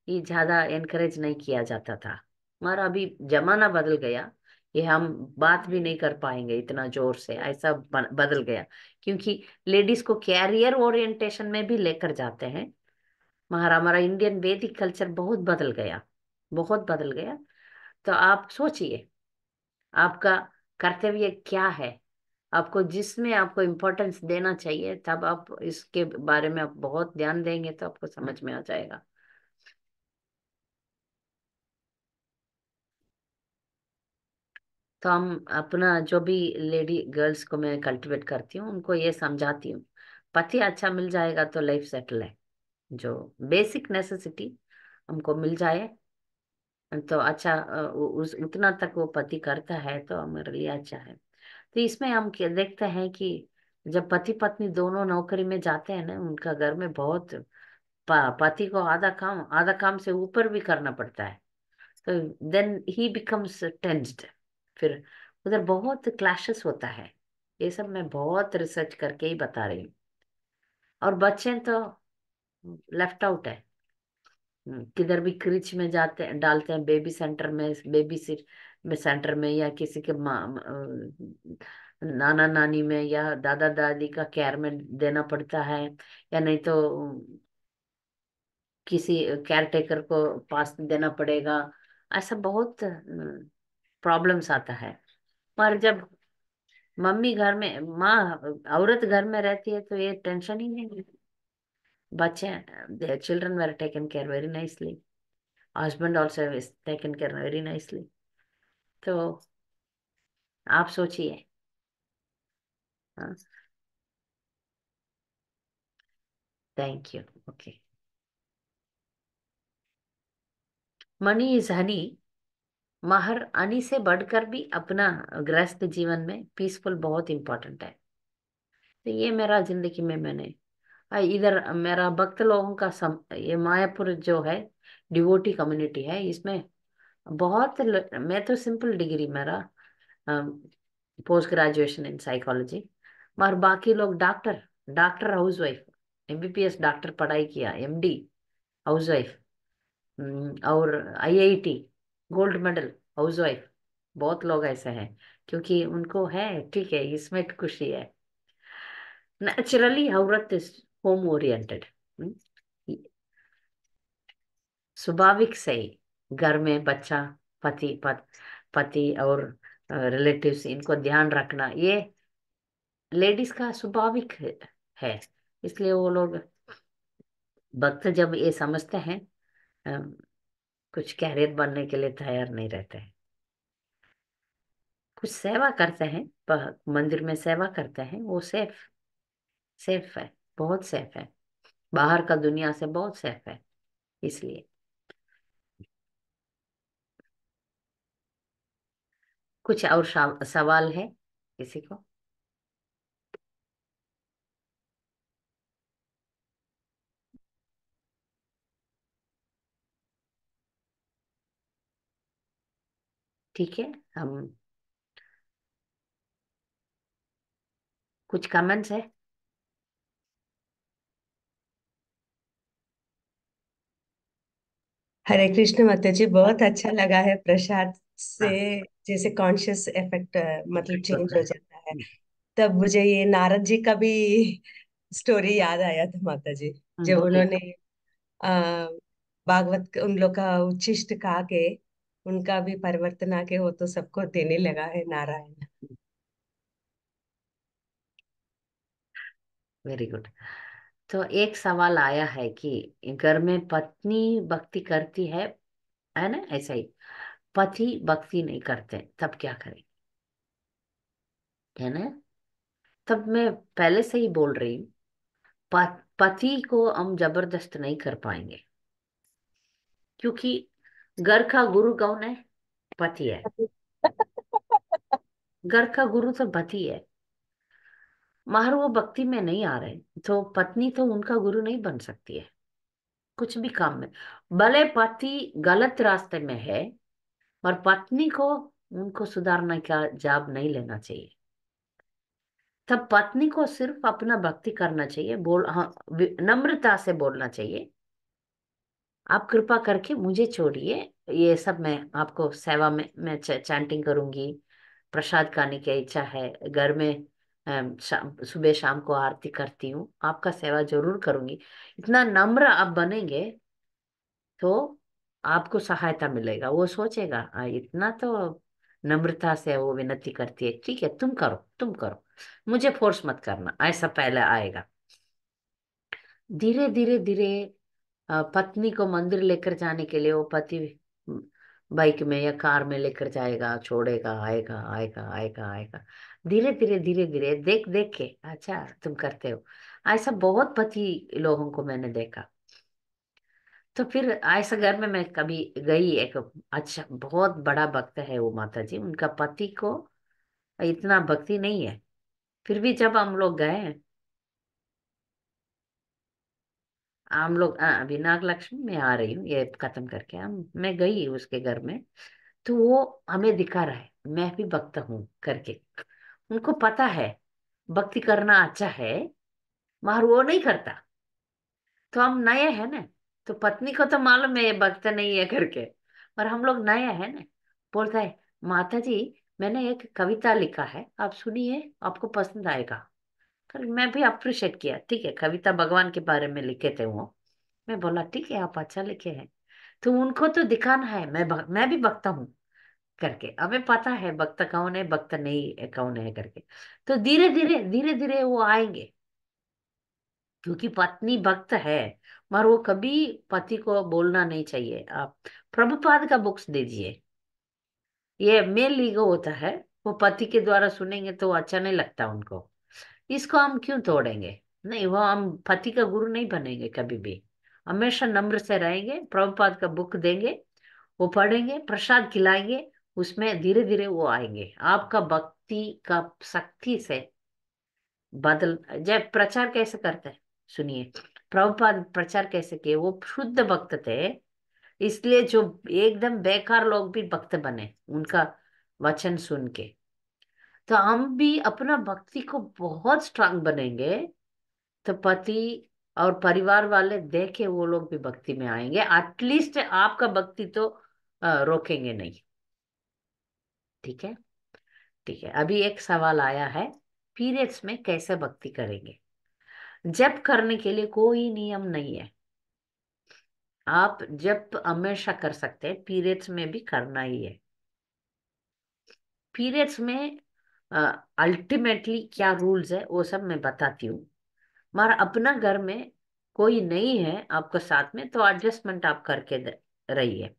ये ज्यादा एनकरेज नहीं किया जाता था हमारा अभी जमाना बदल गया ये हम बात भी नहीं कर पाएंगे इतना जोर से ऐसा बदल गया क्योंकि लेडीज को कैरियर ओरिएंटेशन में भी लेकर जाते हैं हमारा हमारा इंडियन वैदिक कल्चर बहुत बदल गया बहुत बदल गया तो आप सोचिए आपका कर्तव्य क्या है आपको जिसमें आपको इम्पोर्टेंस देना चाहिए तब आप इसके बारे में आप बहुत ध्यान देंगे तो आपको समझ में आ जाएगा तो हम अपना जो भी लेडी गर्ल्स को मैं कल्टिवेट करती हूँ उनको ये समझाती हूँ पति अच्छा मिल जाएगा तो लाइफ सेटल है जो बेसिक नेसेसिटी हमको मिल जाए तो अच्छा उस उतना तक वो पति करता है तो हमारे लिए अच्छा है तो इसमें हम देखते हैं कि जब पति पत्नी दोनों नौकरी में जाते हैं ना उनका घर में बहुत पति को आधा काम आधा काम से ऊपर भी करना पड़ता है तो देन ही बिकम्स टेंस्ड फिर उधर बहुत क्लैशेस होता है ये सब मैं बहुत रिसर्च करके ही बता रही हूँ और बच्चे तो लेफ्ट आउट है हम्म, किधर भी क्रिच में जाते हैं डालते हैं बेबी सेंटर में बेबी सिट में सेंटर में या किसी के नाना नानी में या दादा दादी का केयर में देना पड़ता है या नहीं तो किसी केयर टेकर को पास देना पड़ेगा ऐसा बहुत प्रॉब्लम्स आता है पर जब मम्मी घर में माँ औरत घर में रहती है तो ये टेंशन ही नहीं बच्चे their children were taken care very nicely husband also taken care very nicely तो आप सोचिए thank you okay money is honey महर अनी से बढ़कर भी अपना गृहस्थ जीवन में पीसफुल बहुत इंपॉर्टेंट है तो ये मेरा जिंदगी में मैंने इधर मेरा भक्त लोगों का सम ये मायापुर जो है डिवोटी कम्युनिटी है इसमें बहुत मैं तो सिंपल डिग्री मेरा पोस्ट ग्रेजुएशन इन साइकोलॉजी मगर बाकी लोग doctor doctor housewife M doctor पढ़ाई किया एम डी हाउस वाइफ और I I T gold medal housewife बहुत लोग ऐसे हैं क्योंकि उनको है ठीक है इसमें खुशी है नेचुरली औरत home oriented स्वाभाविक से घर में बच्चा पति पति और रिलेटिव्स इनको ध्यान रखना ये लेडीज का स्वाभाविक है इसलिए वो लोग भक्त जब ये समझते हैं कुछ कैरियर बनने के लिए तैयार नहीं रहते हैं कुछ सेवा करते हैं मंदिर में सेवा करते हैं वो सेफ सेफ है बहुत सेफ है बाहर का दुनिया से बहुत सेफ है इसलिए कुछ और सवाल है किसी को ठीक है हम कुछ कमेंट्स है हरे कृष्ण माता जी बहुत अच्छा लगा है प्रसाद से हाँ। जैसे कॉन्शियस इफेक्ट मतलब चेंज हो जाता है तब मुझे ये नारद जी का भी स्टोरी याद आया था माता जी हाँ जब उन्होंने भागवत उन लोग का उच्छिष्ट कहा के उनका भी परिवर्तन आके वो तो सबको देने लगा है नारायण वेरी गुड तो एक सवाल आया है कि घर में पत्नी भक्ति करती है है ना ऐसा ही पति भक्ति नहीं करते तब क्या करें है ना तब मैं पहले से ही बोल रही हूँ पति को हम जबरदस्त नहीं कर पाएंगे क्योंकि घर का गुरु कौन है पति है घर का गुरु तो पति है माहर वो भक्ति में नहीं आ रहे तो पत्नी तो उनका गुरु नहीं बन सकती है कुछ भी काम में भले पति गलत रास्ते में है पर पत्नी को उनको सुधारने का जाब नहीं लेना चाहिए तब पत्नी को सिर्फ अपना भक्ति करना चाहिए बोल हाँ नम्रता से बोलना चाहिए आप कृपा करके मुझे छोड़िए ये सब मैं आपको सेवा में मैं चैंटिंग करूंगी प्रसाद खाने की इच्छा है घर में सुबह शाम को आरती करती हूँ आपका सेवा जरूर करूंगी इतना नम्र आप बनेंगे तो आपको सहायता मिलेगा वो सोचेगा इतना तो नम्रता से वो विनती करती है ठीक है तुम करो तुम करो मुझे फोर्स मत करना ऐसा पहले आएगा धीरे धीरे धीरे पत्नी को मंदिर लेकर जाने के लिए वो पति बाइक में या कार में लेकर जाएगा छोड़ेगा आएगा आएगा आएगा आएगा धीरे धीरे धीरे धीरे देख देख के अच्छा तुम करते हो ऐसा बहुत पति लोगों को मैंने देखा तो फिर ऐसा घर में मैं कभी गई एक अच्छा बहुत बड़ा भक्त है वो माता जी उनका पति को इतना भक्ति नहीं है फिर भी जब हम लोग गए हम लोग हाँ, अभी नागलक्ष्मी में आ रही हूँ ये खत्म करके हम मैं गई उसके घर में तो वो हमें दिखा रहा है मैं भी भक्त हूँ करके उनको पता है भक्ति करना अच्छा है मगर वो नहीं करता तो हम नए हैं ना तो पत्नी को तो मालूम है ये भक्त नहीं है करके पर हम लोग नए हैं ना बोलता है माता जी मैंने एक कविता लिखा है आप सुनिए आपको पसंद आएगा कर मैं भी अप्रिशिएट किया ठीक है कविता भगवान के बारे में लिखे थे वो मैं बोला ठीक है आप अच्छा लिखे हैं तो उनको तो दिखाना है मैं मैं भी बकता हूँ करके हमें पता है भक्त कौन है भक्त नहीं है कौन है करके तो धीरे धीरे धीरे धीरे वो आएंगे क्योंकि पत्नी भक्त है मगर वो कभी पति को बोलना नहीं चाहिए आप प्रभुपाद का बुक्स दे दीजिए ये मेल लीगो होता है वो पति के द्वारा सुनेंगे तो अच्छा नहीं लगता उनको इसको हम क्यों तोड़ेंगे नहीं वो हम पति का गुरु नहीं बनेंगे कभी भी हमेशा नम्र से रहेंगे प्रभुपाद का बुक देंगे वो पढ़ेंगे प्रसाद खिलाएंगे उसमें धीरे धीरे वो आएंगे आपका भक्ति का शक्ति से बदल जब प्रचार कैसे करते हैं सुनिए प्रभुपाद प्रचार कैसे किए वो शुद्ध भक्त थे इसलिए जो एकदम बेकार लोग भी भक्त बने उनका वचन सुन के तो हम भी अपना भक्ति को बहुत स्ट्रांग बनेंगे तो पति और परिवार वाले देखे वो लोग भी भक्ति में आएंगे एटलीस्ट आपका भक्ति तो रोकेंगे नहीं ठीक है ठीक है अभी एक सवाल आया है पीरियड्स में कैसे भक्ति करेंगे जब करने के लिए कोई नियम नहीं है आप जब हमेशा कर सकते हैं पीरियड्स में भी करना ही है पीरियड्स में अल्टीमेटली क्या रूल्स है वो सब मैं बताती हूँ मगर अपना घर में कोई नहीं है आपको साथ में तो एडजस्टमेंट आप करके रहिए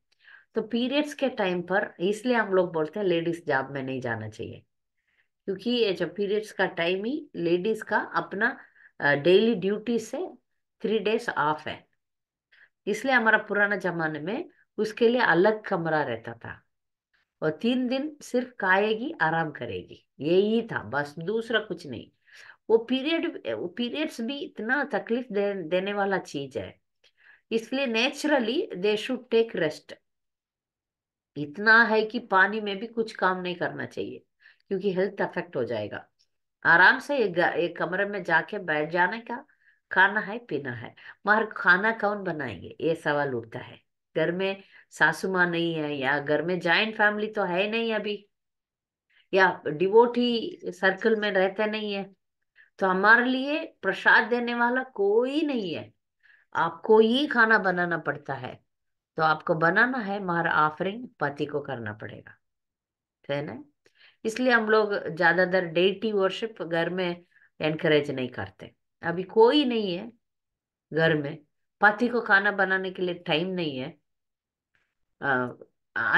तो पीरियड्स के टाइम पर इसलिए हम लोग बोलते हैं लेडीज जॉब में नहीं जाना चाहिए क्योंकि जब पीरियड्स का टाइम ही लेडीज का अपना डेली ड्यूटी से थ्री डेज ऑफ है इसलिए हमारा पुराना जमाने में उसके लिए अलग कमरा रहता था और तीन दिन सिर्फ खाएगी आराम करेगी यही था बस दूसरा कुछ नहीं वो पीरियड पीरियड्स भी इतना तकलीफ दे, देने वाला चीज है इसलिए naturally they should take rest इतना है कि पानी में भी कुछ काम नहीं करना चाहिए क्योंकि हेल्थ अफेक्ट हो जाएगा आराम से एक, एक कमरे में जाके बैठ जाने का खाना है पीना है मगर खाना कौन बनाएंगे ये सवाल उठता है घर में सासू माँ नहीं है या घर में जॉइंट फैमिली तो है नहीं अभी या डिवोटी सर्कल में रहते नहीं है तो हमारे लिए प्रसाद देने वाला कोई नहीं है आपको ही खाना बनाना पड़ता है तो आपको बनाना है मगर ऑफरिंग पति को करना पड़ेगा है ना इसलिए हम लोग ज्यादातर डेटी वर्शिप घर में एनकरेज नहीं करते अभी कोई नहीं है घर में पति को खाना बनाने के लिए टाइम नहीं है आ,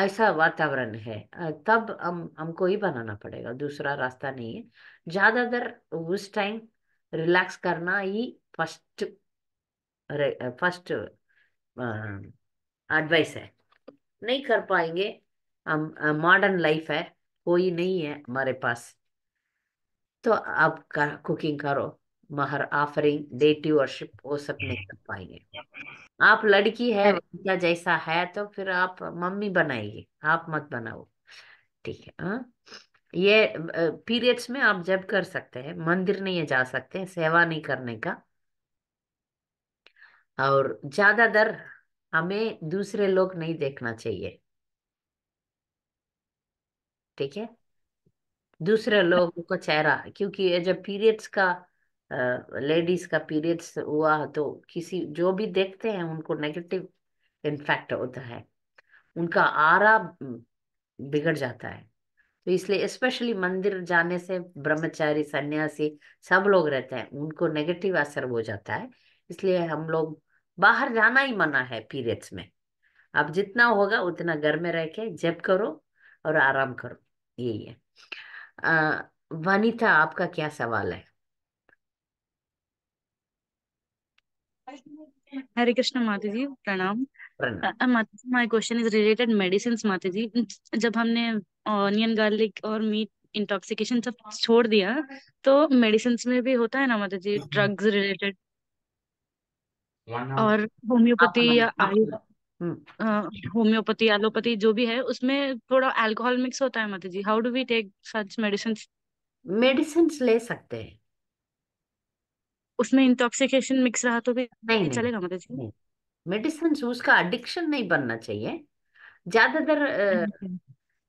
ऐसा वातावरण है तब हम हमको ही बनाना पड़ेगा दूसरा रास्ता नहीं है ज्यादातर उस टाइम रिलैक्स करना ही फर्स्ट फर्स्ट एडवाइस है नहीं कर पाएंगे हम मॉडर्न लाइफ है कोई नहीं है हमारे पास तो आप कर, कुकिंग करो महर ऑफरिंग डेटी वर्शिप वो सब नहीं कर पाएंगे आप लड़की है बच्चा जैसा है तो फिर आप मम्मी बनाएगी आप मत बनाओ ठीक है हा? ये पीरियड्स में आप जब कर सकते हैं मंदिर नहीं जा सकते सेवा नहीं करने का और ज्यादातर हमें दूसरे लोग नहीं देखना चाहिए ठीक है दूसरे लोगों का चेहरा क्योंकि जब पीरियड्स का लेडीज का पीरियड्स हुआ तो किसी जो भी देखते हैं उनको नेगेटिव इम्फेक्ट होता है उनका आरा बिगड़ जाता है तो इसलिए स्पेशली मंदिर जाने से ब्रह्मचारी सन्यासी सब लोग रहते हैं उनको नेगेटिव असर हो जाता है इसलिए हम लोग बाहर जाना ही मना है पीरियड्स में आप जितना होगा उतना घर में रह के जब करो और आराम करो यही है वनिता आपका क्या सवाल है हरे कृष्ण माता जी प्रणाम my question is related medicine माता जी जब हमने ऑनियन गार्लिक और मीट इंटॉक्सिकेशन सब छोड़ दिया तो मेडिसिन में भी होता है ना माता जी ड्रग्स हम्म। रिलेटेड और होम्योपैथी या हाँ, हाँ, आयु हाँ। हम्म। होम्योपैथी एलोपैथी जो भी है उसमें थोड़ा अल्कोहल मिक्स होता है माता जी how do we take such medicine medicine ले सकते हैं उसमें इंटॉक्सिकेशन मिक्स रहा तो भी नहीं अच्छा चलेगा माता जी मेडिसिन उसका एडिक्शन नहीं बनना चाहिए ज्यादातर हम्म,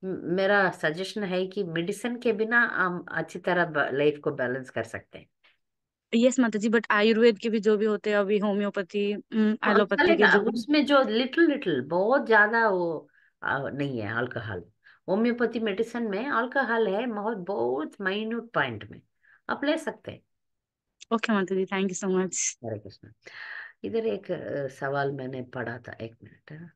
हम्म, मेरा सजेशन है कि मेडिसिन के बिना हम अच्छी तरह लाइफ को बैलेंस कर सकते हैं यस माता जी बट आयुर्वेद के भी जो भी होते हैं अभी होम्योपैथी हाँ, एलोपैथी के जो उसमें जो लिटिल लिटिल बहुत ज्यादा वो नहीं है अल्कोहल होम्योपैथी मेडिसिन में अल्कोहल है बहुत बहुत माइन्यूट पॉइंट में आप ले सकते हैं ओके माता जी thank you so much Hare Krishna इधर एक सवाल मैंने पढ़ा था एक मिनट हाँ।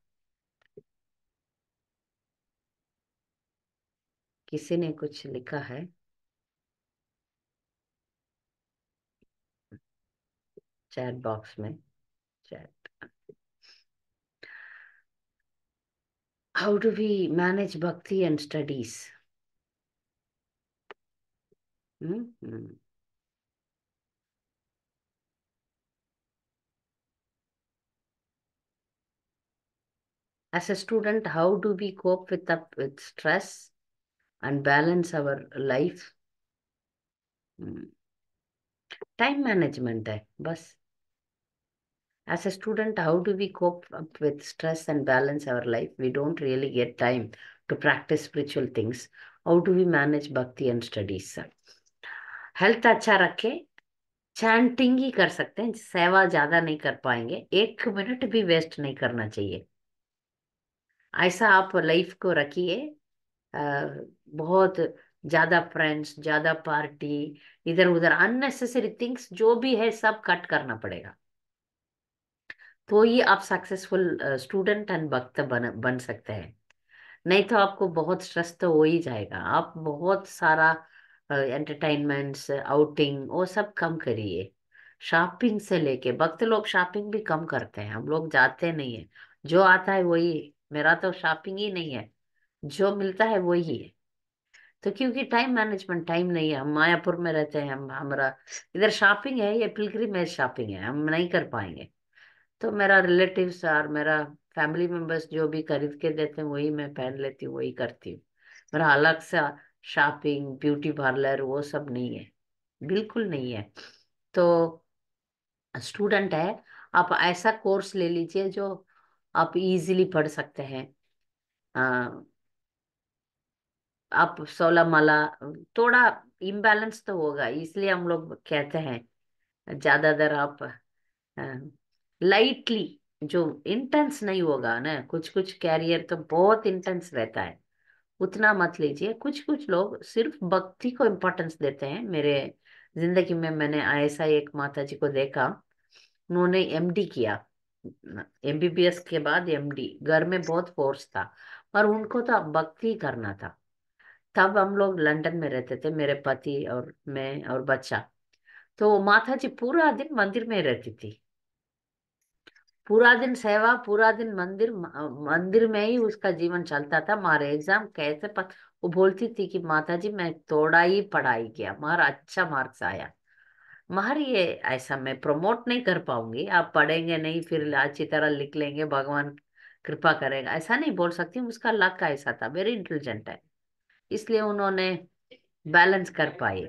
किसी ने कुछ लिखा है चैट बॉक्स में chat how do we manage bhakti and studies hmm as a student how do we cope with up with stress and balance our life hmm. Time management है बस as a student how do we cope up with stress and balance our life we don't really get time to practice spiritual things how do we manage bhakti and studies health अच्छा रखे चैंटिंग ही कर सकते हैं सेवा ज्यादा नहीं कर पाएंगे एक मिनट भी वेस्ट नहीं करना चाहिए ऐसा आप लाइफ को रखिए बहुत ज्यादा फ्रेंड्स ज्यादा पार्टी इधर उधर अननेसेसरी थिंग्स जो भी है सब कट करना पड़ेगा तो ही आप सक्सेसफुल स्टूडेंट एंड वक्त बन बन सकते हैं नहीं तो आपको बहुत स्ट्रेस तो हो ही जाएगा आप बहुत सारा एंटरटेनमेंट्स आउटिंग वो सब कम करिए शॉपिंग से लेके वक्त लोग शॉपिंग भी कम करते हैं हम लोग जाते नहीं है जो आता है वही मेरा तो शॉपिंग ही नहीं है जो मिलता है वही है तो क्योंकि टाइम मैनेजमेंट टाइम नहीं है हम मायापुर में रहते हैं हम हमारा इधर शॉपिंग है ये में शॉपिंग है हम नहीं कर पाएंगे तो मेरा रिलेटिव्स और मेरा फैमिली मेम्बर्स जो भी खरीद के देते हैं वही मैं पहन लेती हूँ वही करती हूँ मेरा अलग सा शॉपिंग ब्यूटी पार्लर वो सब नहीं है बिल्कुल नहीं है तो स्टूडेंट है आप ऐसा कोर्स ले लीजिए जो आप इजीली पढ़ सकते हैं आप सोला माला थोड़ा इम्बैलेंस तो होगा इसलिए हम लोग कहते हैं ज़्यादातर आप लाइटली जो इंटेंस नहीं होगा ना कुछ कुछ कैरियर तो बहुत इंटेंस रहता है उतना मत लीजिए कुछ कुछ लोग सिर्फ भक्ति को इम्पोर्टेंस देते हैं मेरे जिंदगी में मैंने ऐसा एक माता जी को देखा उन्होंने डी किया एस के बाद डी घर में बहुत फोर्स था पर उनको तो भक्ति करना था तब हम लोग लंदन में रहते थे मेरे पति और मैं और बच्चा तो माता जी पूरा दिन मंदिर में रहती थी पूरा दिन सेवा पूरा दिन मंदिर मंदिर में ही उसका जीवन चलता था मारे एग्जाम कैसे पर वो बोलती थी कि माता जी मैं थोड़ा ही पढ़ाई किया मारा अच्छा मार्क्स आया मार ये ऐसा मैं प्रमोट नहीं कर पाऊंगी आप पढ़ेंगे नहीं फिर अच्छी तरह लिख लेंगे भगवान कृपा करेगा ऐसा नहीं बोल सकती उसका लक ऐसा था वेरी इंटेलिजेंट है इसलिए उन्होंने बैलेंस कर पाई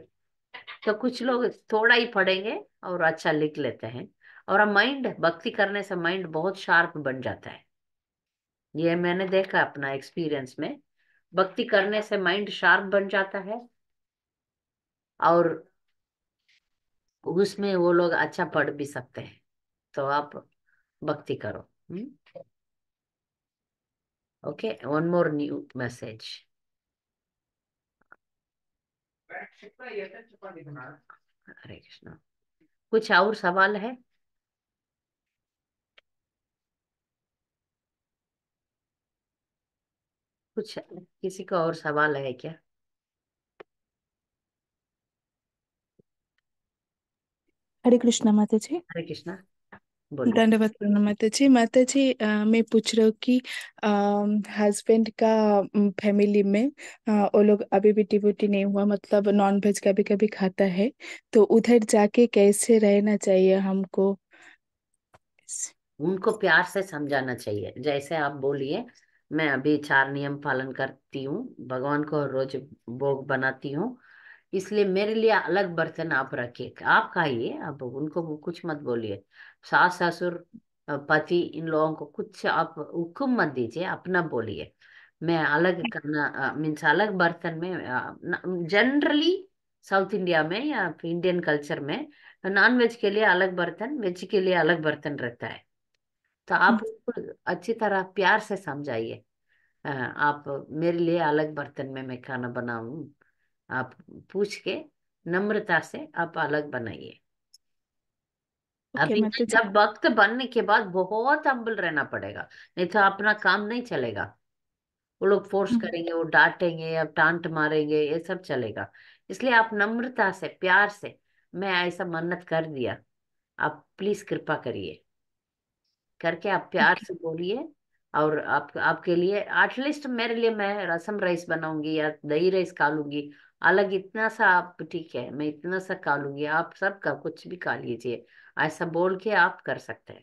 तो कुछ लोग थोड़ा ही पढ़ेंगे और अच्छा लिख लेते हैं और अब माइंड भक्ति करने से माइंड बहुत शार्प बन जाता है ये मैंने देखा अपना एक्सपीरियंस में भक्ति करने से माइंड शार्प बन जाता है और उसमें वो लोग अच्छा पढ़ भी सकते हैं तो आप भक्ति करो okay one more new message Hare Krishna कुछ और सवाल है कुछ किसी का और सवाल है क्या हरे कृष्णा माता जी हरे कृष्णा धन्यवाद माता जी माता जी आ, मैं पूछ रहा हूँ कि हस्बैंड का फैमिली में आ, वो लोग अभी भी डिवोटी नहीं हुआ मतलब नॉन वेज कभी कभी खाता है तो उधर जाके कैसे रहना चाहिए हमको उनको प्यार से समझाना चाहिए जैसे आप बोलिए मैं अभी चार नियम पालन करती हूँ भगवान को रोज भोग बनाती हूँ इसलिए मेरे लिए अलग बर्तन आप रखिए आप खाइए आप उनको कुछ मत बोलिए सास ससुर पति इन लोगों को कुछ आप हुक्म मत दीजिए अपना बोलिए मैं अलग खाना मीन्स अलग बर्तन में जनरली साउथ इंडिया में या इंडियन कल्चर में नॉन वेज के लिए अलग बर्तन वेज के लिए अलग बर्तन रहता है तो आप उसको अच्छी तरह प्यार से समझाइए आप मेरे लिए अलग बर्तन में मैं खाना बनाऊं आप पूछ के नम्रता से आप अलग बनाइए okay, अभी तो जब वक्त बनने के बाद बहुत अम्बल रहना पड़ेगा नहीं तो अपना काम नहीं चलेगा वो लोग फोर्स हम्म। करेंगे वो डांटेंगे या टांट मारेंगे ये सब चलेगा इसलिए आप नम्रता से प्यार से मैं ऐसा मन्नत कर दिया आप प्लीज कृपा करिए करके आप प्यार से बोलिए और आप आपके लिए एटलीस्ट मेरे लिए मैं रसम राइस बनाऊंगी या दही राइस खा लूंगी अलग इतना सा आप ठीक है मैं इतना सा खा लूंगी आप सब का कुछ भी खा लीजिए ऐसा बोल के आप कर सकते हैं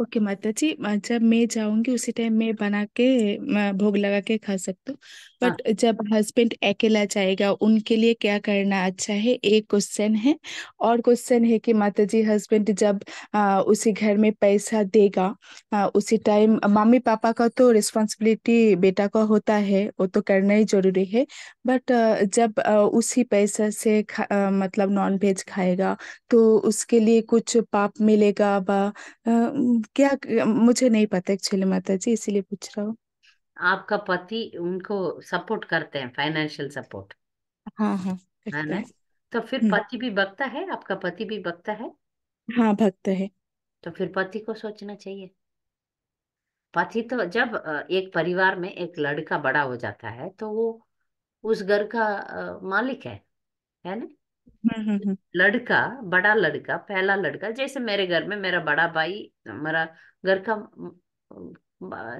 ओके माता जी मैं- जब मैं जाऊंगी उसी टाइम मैं बना के मैं भोग लगा के खा सकती हूँ हाँ बट जब हस्बैंड अकेला जाएगा उनके लिए क्या करना अच्छा है एक क्वेश्चन है और क्वेश्चन है कि माता जी हस्बैंड जब आ, उसी घर में पैसा देगा आ, उसी टाइम मम्मी पापा का तो रिस्पॉन्सिबिलिटी बेटा का होता है वो तो करना ही जरूरी है बट जब आ, उसी पैसा से खा, आ, मतलब नॉन वेज खाएगा तो उसके लिए कुछ पाप मिलेगा व क्या मुझे नहीं पता एक्चुअली माता जी इसीलिए पूछ रहा हूँ आपका पति उनको सपोर्ट करते हैं फाइनेंशियल सपोर्ट हाँ हाँ है ना तो फिर हम्म। पति भी बकता है आपका पति भी बकता है हाँ भक्त है तो फिर पति को सोचना चाहिए पति तो जब एक परिवार में एक लड़का बड़ा हो जाता है तो वो उस घर का मालिक है है ना हम्म, हम्म, हम्म। लड़का बड़ा लड़का पहला लड़का जैसे मेरे घर में मेरा बड़ा भाई मेरा घर का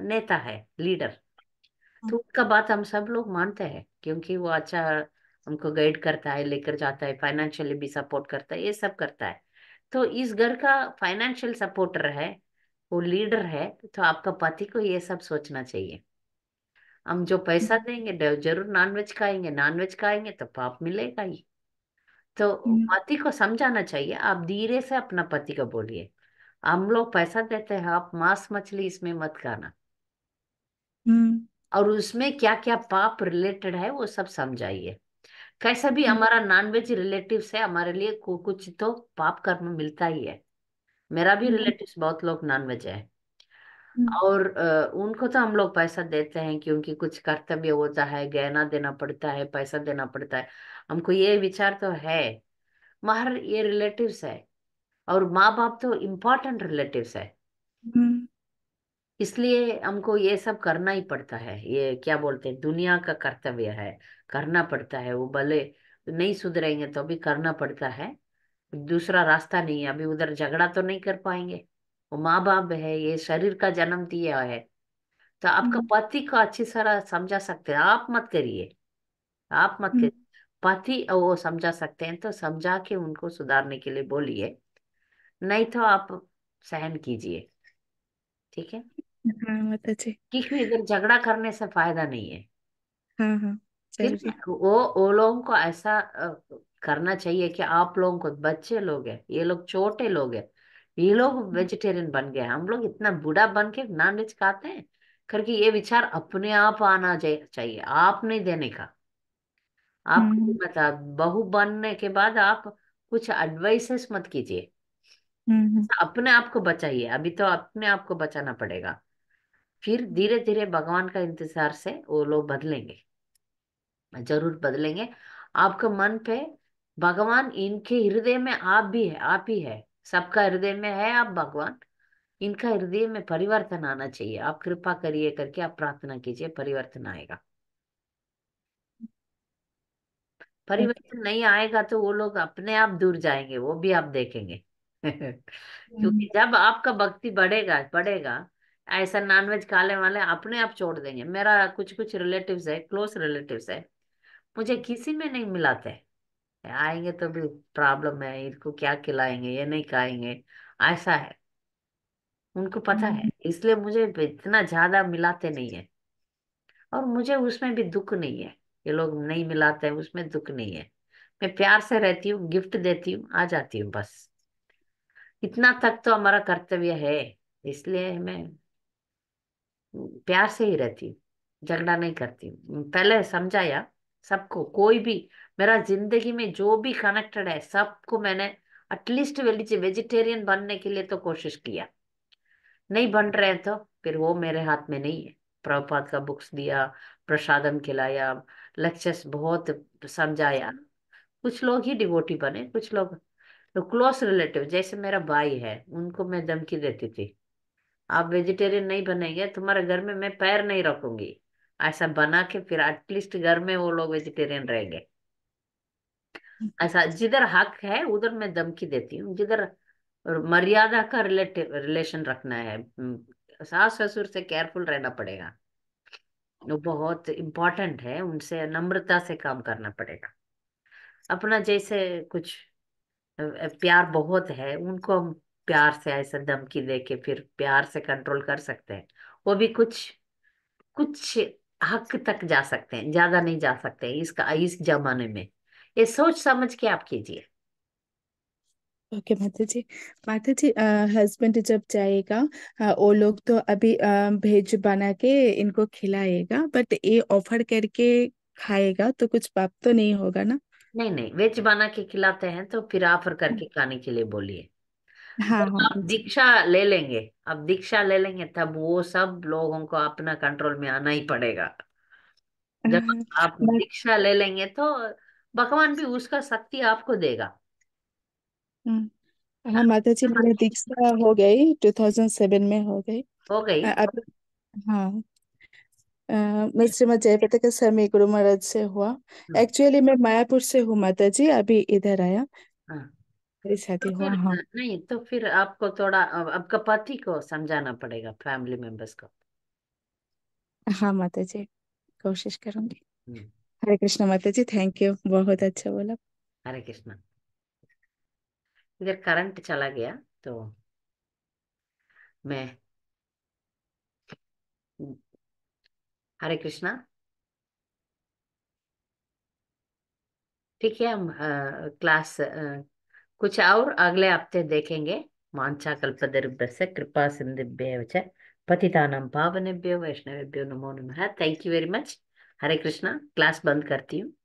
नेता है लीडर तो उसका बात हम सब लोग मानते हैं क्योंकि वो अच्छा हमको गाइड करता है लेकर जाता है फाइनेंशियली भी सपोर्ट करता है ये सब करता है तो इस घर का फाइनेंशियल सपोर्टर है वो लीडर है तो आपका पति को ये सब सोचना चाहिए हम जो पैसा देंगे जरूर नॉनवेज खाएंगे नॉनवेज खाएंगे तो पाप मिलेगा ही तो पति हम्म। को समझाना चाहिए आप धीरे से अपना पति को बोलिए हम लोग पैसा देते हैं आप मांस मछली इसमें मत खाना हम्म। और उसमें क्या क्या पाप रिलेटेड है वो सब समझाइए कैसा भी हम्म। हमारा नॉनवेज रिलेटिव है हमारे लिए कुछ तो पाप कर्म मिलता ही है मेरा भी रिलेटिव बहुत लोग नॉनवेज है और उनको तो हम लोग पैसा देते हैं क्योंकि कुछ कर्तव्य होता है गहना देना पड़ता है पैसा देना पड़ता है हमको ये विचार तो है महर ये रिलेटिव्स है और माँ बाप तो इम्पोर्टेंट रिलेटिव्स है हम्म। इसलिए हमको ये सब करना ही पड़ता है ये क्या बोलते हैं दुनिया का कर्तव्य है करना पड़ता है वो भले नहीं सुधरेंगे तो भी करना पड़ता है दूसरा रास्ता नहीं है अभी उधर झगड़ा तो नहीं कर पाएंगे वो माँ बाप है ये शरीर का जन्म दिया है तो आपका हम्म। पति को अच्छी तरह समझा सकते हैं आप मत करिए आप मत हम्म। करिए पति वो समझा सकते हैं तो समझा के उनको सुधारने के लिए बोलिए नहीं तो आप सहन कीजिए ठीक है हाँ, क्योंकि इधर झगड़ा करने से फायदा नहीं है हाँ, हाँ, वो वो लोगों को ऐसा करना चाहिए कि आप लोगों को बच्चे लोग हैं ये लोग छोटे लोग हैं ये लोग वेजिटेरियन बन गए हम लोग इतना बूढ़ा बन के नॉन वेज खाते हैं करके ये विचार अपने आप आना चाहिए आप नहीं देने का आप खुद हम्म। बता बहू बनने के बाद आप कुछ एडवाइसेस मत कीजिए हम्म, हम्म। अपने आप को बचाइए अभी तो अपने आप को बचाना पड़ेगा फिर धीरे धीरे भगवान का इंतजार से वो लोग बदलेंगे जरूर बदलेंगे आपके मन पे भगवान इनके हृदय में आप भी है आप ही है सबका हृदय में है आप भगवान इनका हृदय में परिवर्तन आना चाहिए आप कृपा करिए करके आप प्रार्थना कीजिए परिवर्तन आएगा हम्म। परिवर्तन नहीं आएगा तो वो लोग अपने आप दूर जाएंगे वो भी आप देखेंगे क्योंकि हम्म। जब आपका भक्ति बढ़ेगा बढ़ेगा ऐसा नॉनवेज खाने वाले अपने आप छोड़ देंगे मेरा कुछ कुछ रिलेटिव्स है क्लोज रिलेटिव्स है मुझे किसी में नहीं मिलाते आएंगे तो भी प्रॉब्लम है इनको क्या खिलाएंगे ये नहीं खाएंगे ऐसा है उनको पता है हम्म। इसलिए मुझे इतना ज्यादा मिलाते नहीं है और मुझे उसमें भी दुख नहीं है ये लोग नहीं मिलाते हैं उसमें दुख नहीं है मैं प्यार से रहती हूँ गिफ्ट देती हूँ आ जाती हूँ बस इतना तक तो हमारा कर्तव्य है इसलिए मैं प्यार से ही रहती हूँ झगड़ा नहीं करती हूँ पहले समझाया सबको कोई भी मेरा जिंदगी में जो भी कनेक्टेड है सबको मैंने एटलीस्ट वेजिटेरियन बनने के लिए तो कोशिश किया नहीं बन रहे तो फिर वो मेरे हाथ में नहीं है प्रभुपात का बुक्स दिया प्रसादम खिलाया लेक्चर्स बहुत समझाया हम्म। कुछ लोग ही डिवोटी बने कुछ लोग तो क्लोज रिलेटिव जैसे मेरा भाई है उनको मैं धमकी देती थी आप वेजिटेरियन नहीं बनेंगे तुम्हारे घर में मैं पैर नहीं रखूंगी ऐसा बना के फिर एटलीस्ट घर में वो लोग वेजिटेरियन रहेंगे ऐसा जिधर हक है उधर मैं धमकी देती हूँ जिधर मर्यादा का रिलेटिव रिलेशन रखना है हम्म, सास ससुर से केयरफुल रहना पड़ेगा वो बहुत इम्पोर्टेंट है उनसे नम्रता से काम करना पड़ेगा अपना जैसे कुछ प्यार बहुत है उनको हम प्यार से ऐसा धमकी दे के फिर प्यार से कंट्रोल कर सकते हैं वो भी कुछ कुछ हक तक जा सकते हैं ज्यादा नहीं जा सकते इसका इस जमाने में ये सोच समझ के आप कीजिए ओके माता जी माता जी हस्बैंड जब जाएगा वो लोग तो अभी भेज बना के इनको खिलाएगा बट ये ऑफर करके खाएगा तो कुछ पाप तो नहीं होगा ना नहीं नहीं वेज बना के खिलाते हैं तो फिर ऑफर करके हाँ। खाने के लिए बोलिए हाँ तो हाँ, हाँ आप हाँ, दीक्षा ले लेंगे आप दीक्षा ले लेंगे तब वो सब लोगों को अपना कंट्रोल में आना ही पड़ेगा जब आप दीक्षा ले लेंगे तो भगवान भी उसका शक्ति आपको देगा हम्म हाँ माता जी हाँ। मेरे दीक्षा हो गई 2007 में हो गई हो गई अ, अब हाँ मैं श्रीमद जयपति के स्वामी गुरु महाराज से हुआ एक्चुअली हाँ। मैं मायापुर से हूँ माता जी अभी इधर आया हाँ। मेरी शादी तो हुआ फिर हाँ नहीं तो फिर आपको थोड़ा आपका पति को समझाना पड़ेगा फैमिली मेंबर्स को हाँ माता जी कोशिश करूंगी हम्म। हरे कृष्णा माता जी थैंक यू बहुत अच्छा बोला हरे कृष्णा इधर करंट चला गया तो मैं हरे कृष्णा ठीक है हम क्लास कुछ और अगले हफ्ते देखेंगे मांचा से कृपा सिंधुभ्य च पतितानां पावनेभ्यो वैष्णवेभ्यो नमो नमः thank you very much Hare Krishna class बंद करती हूँ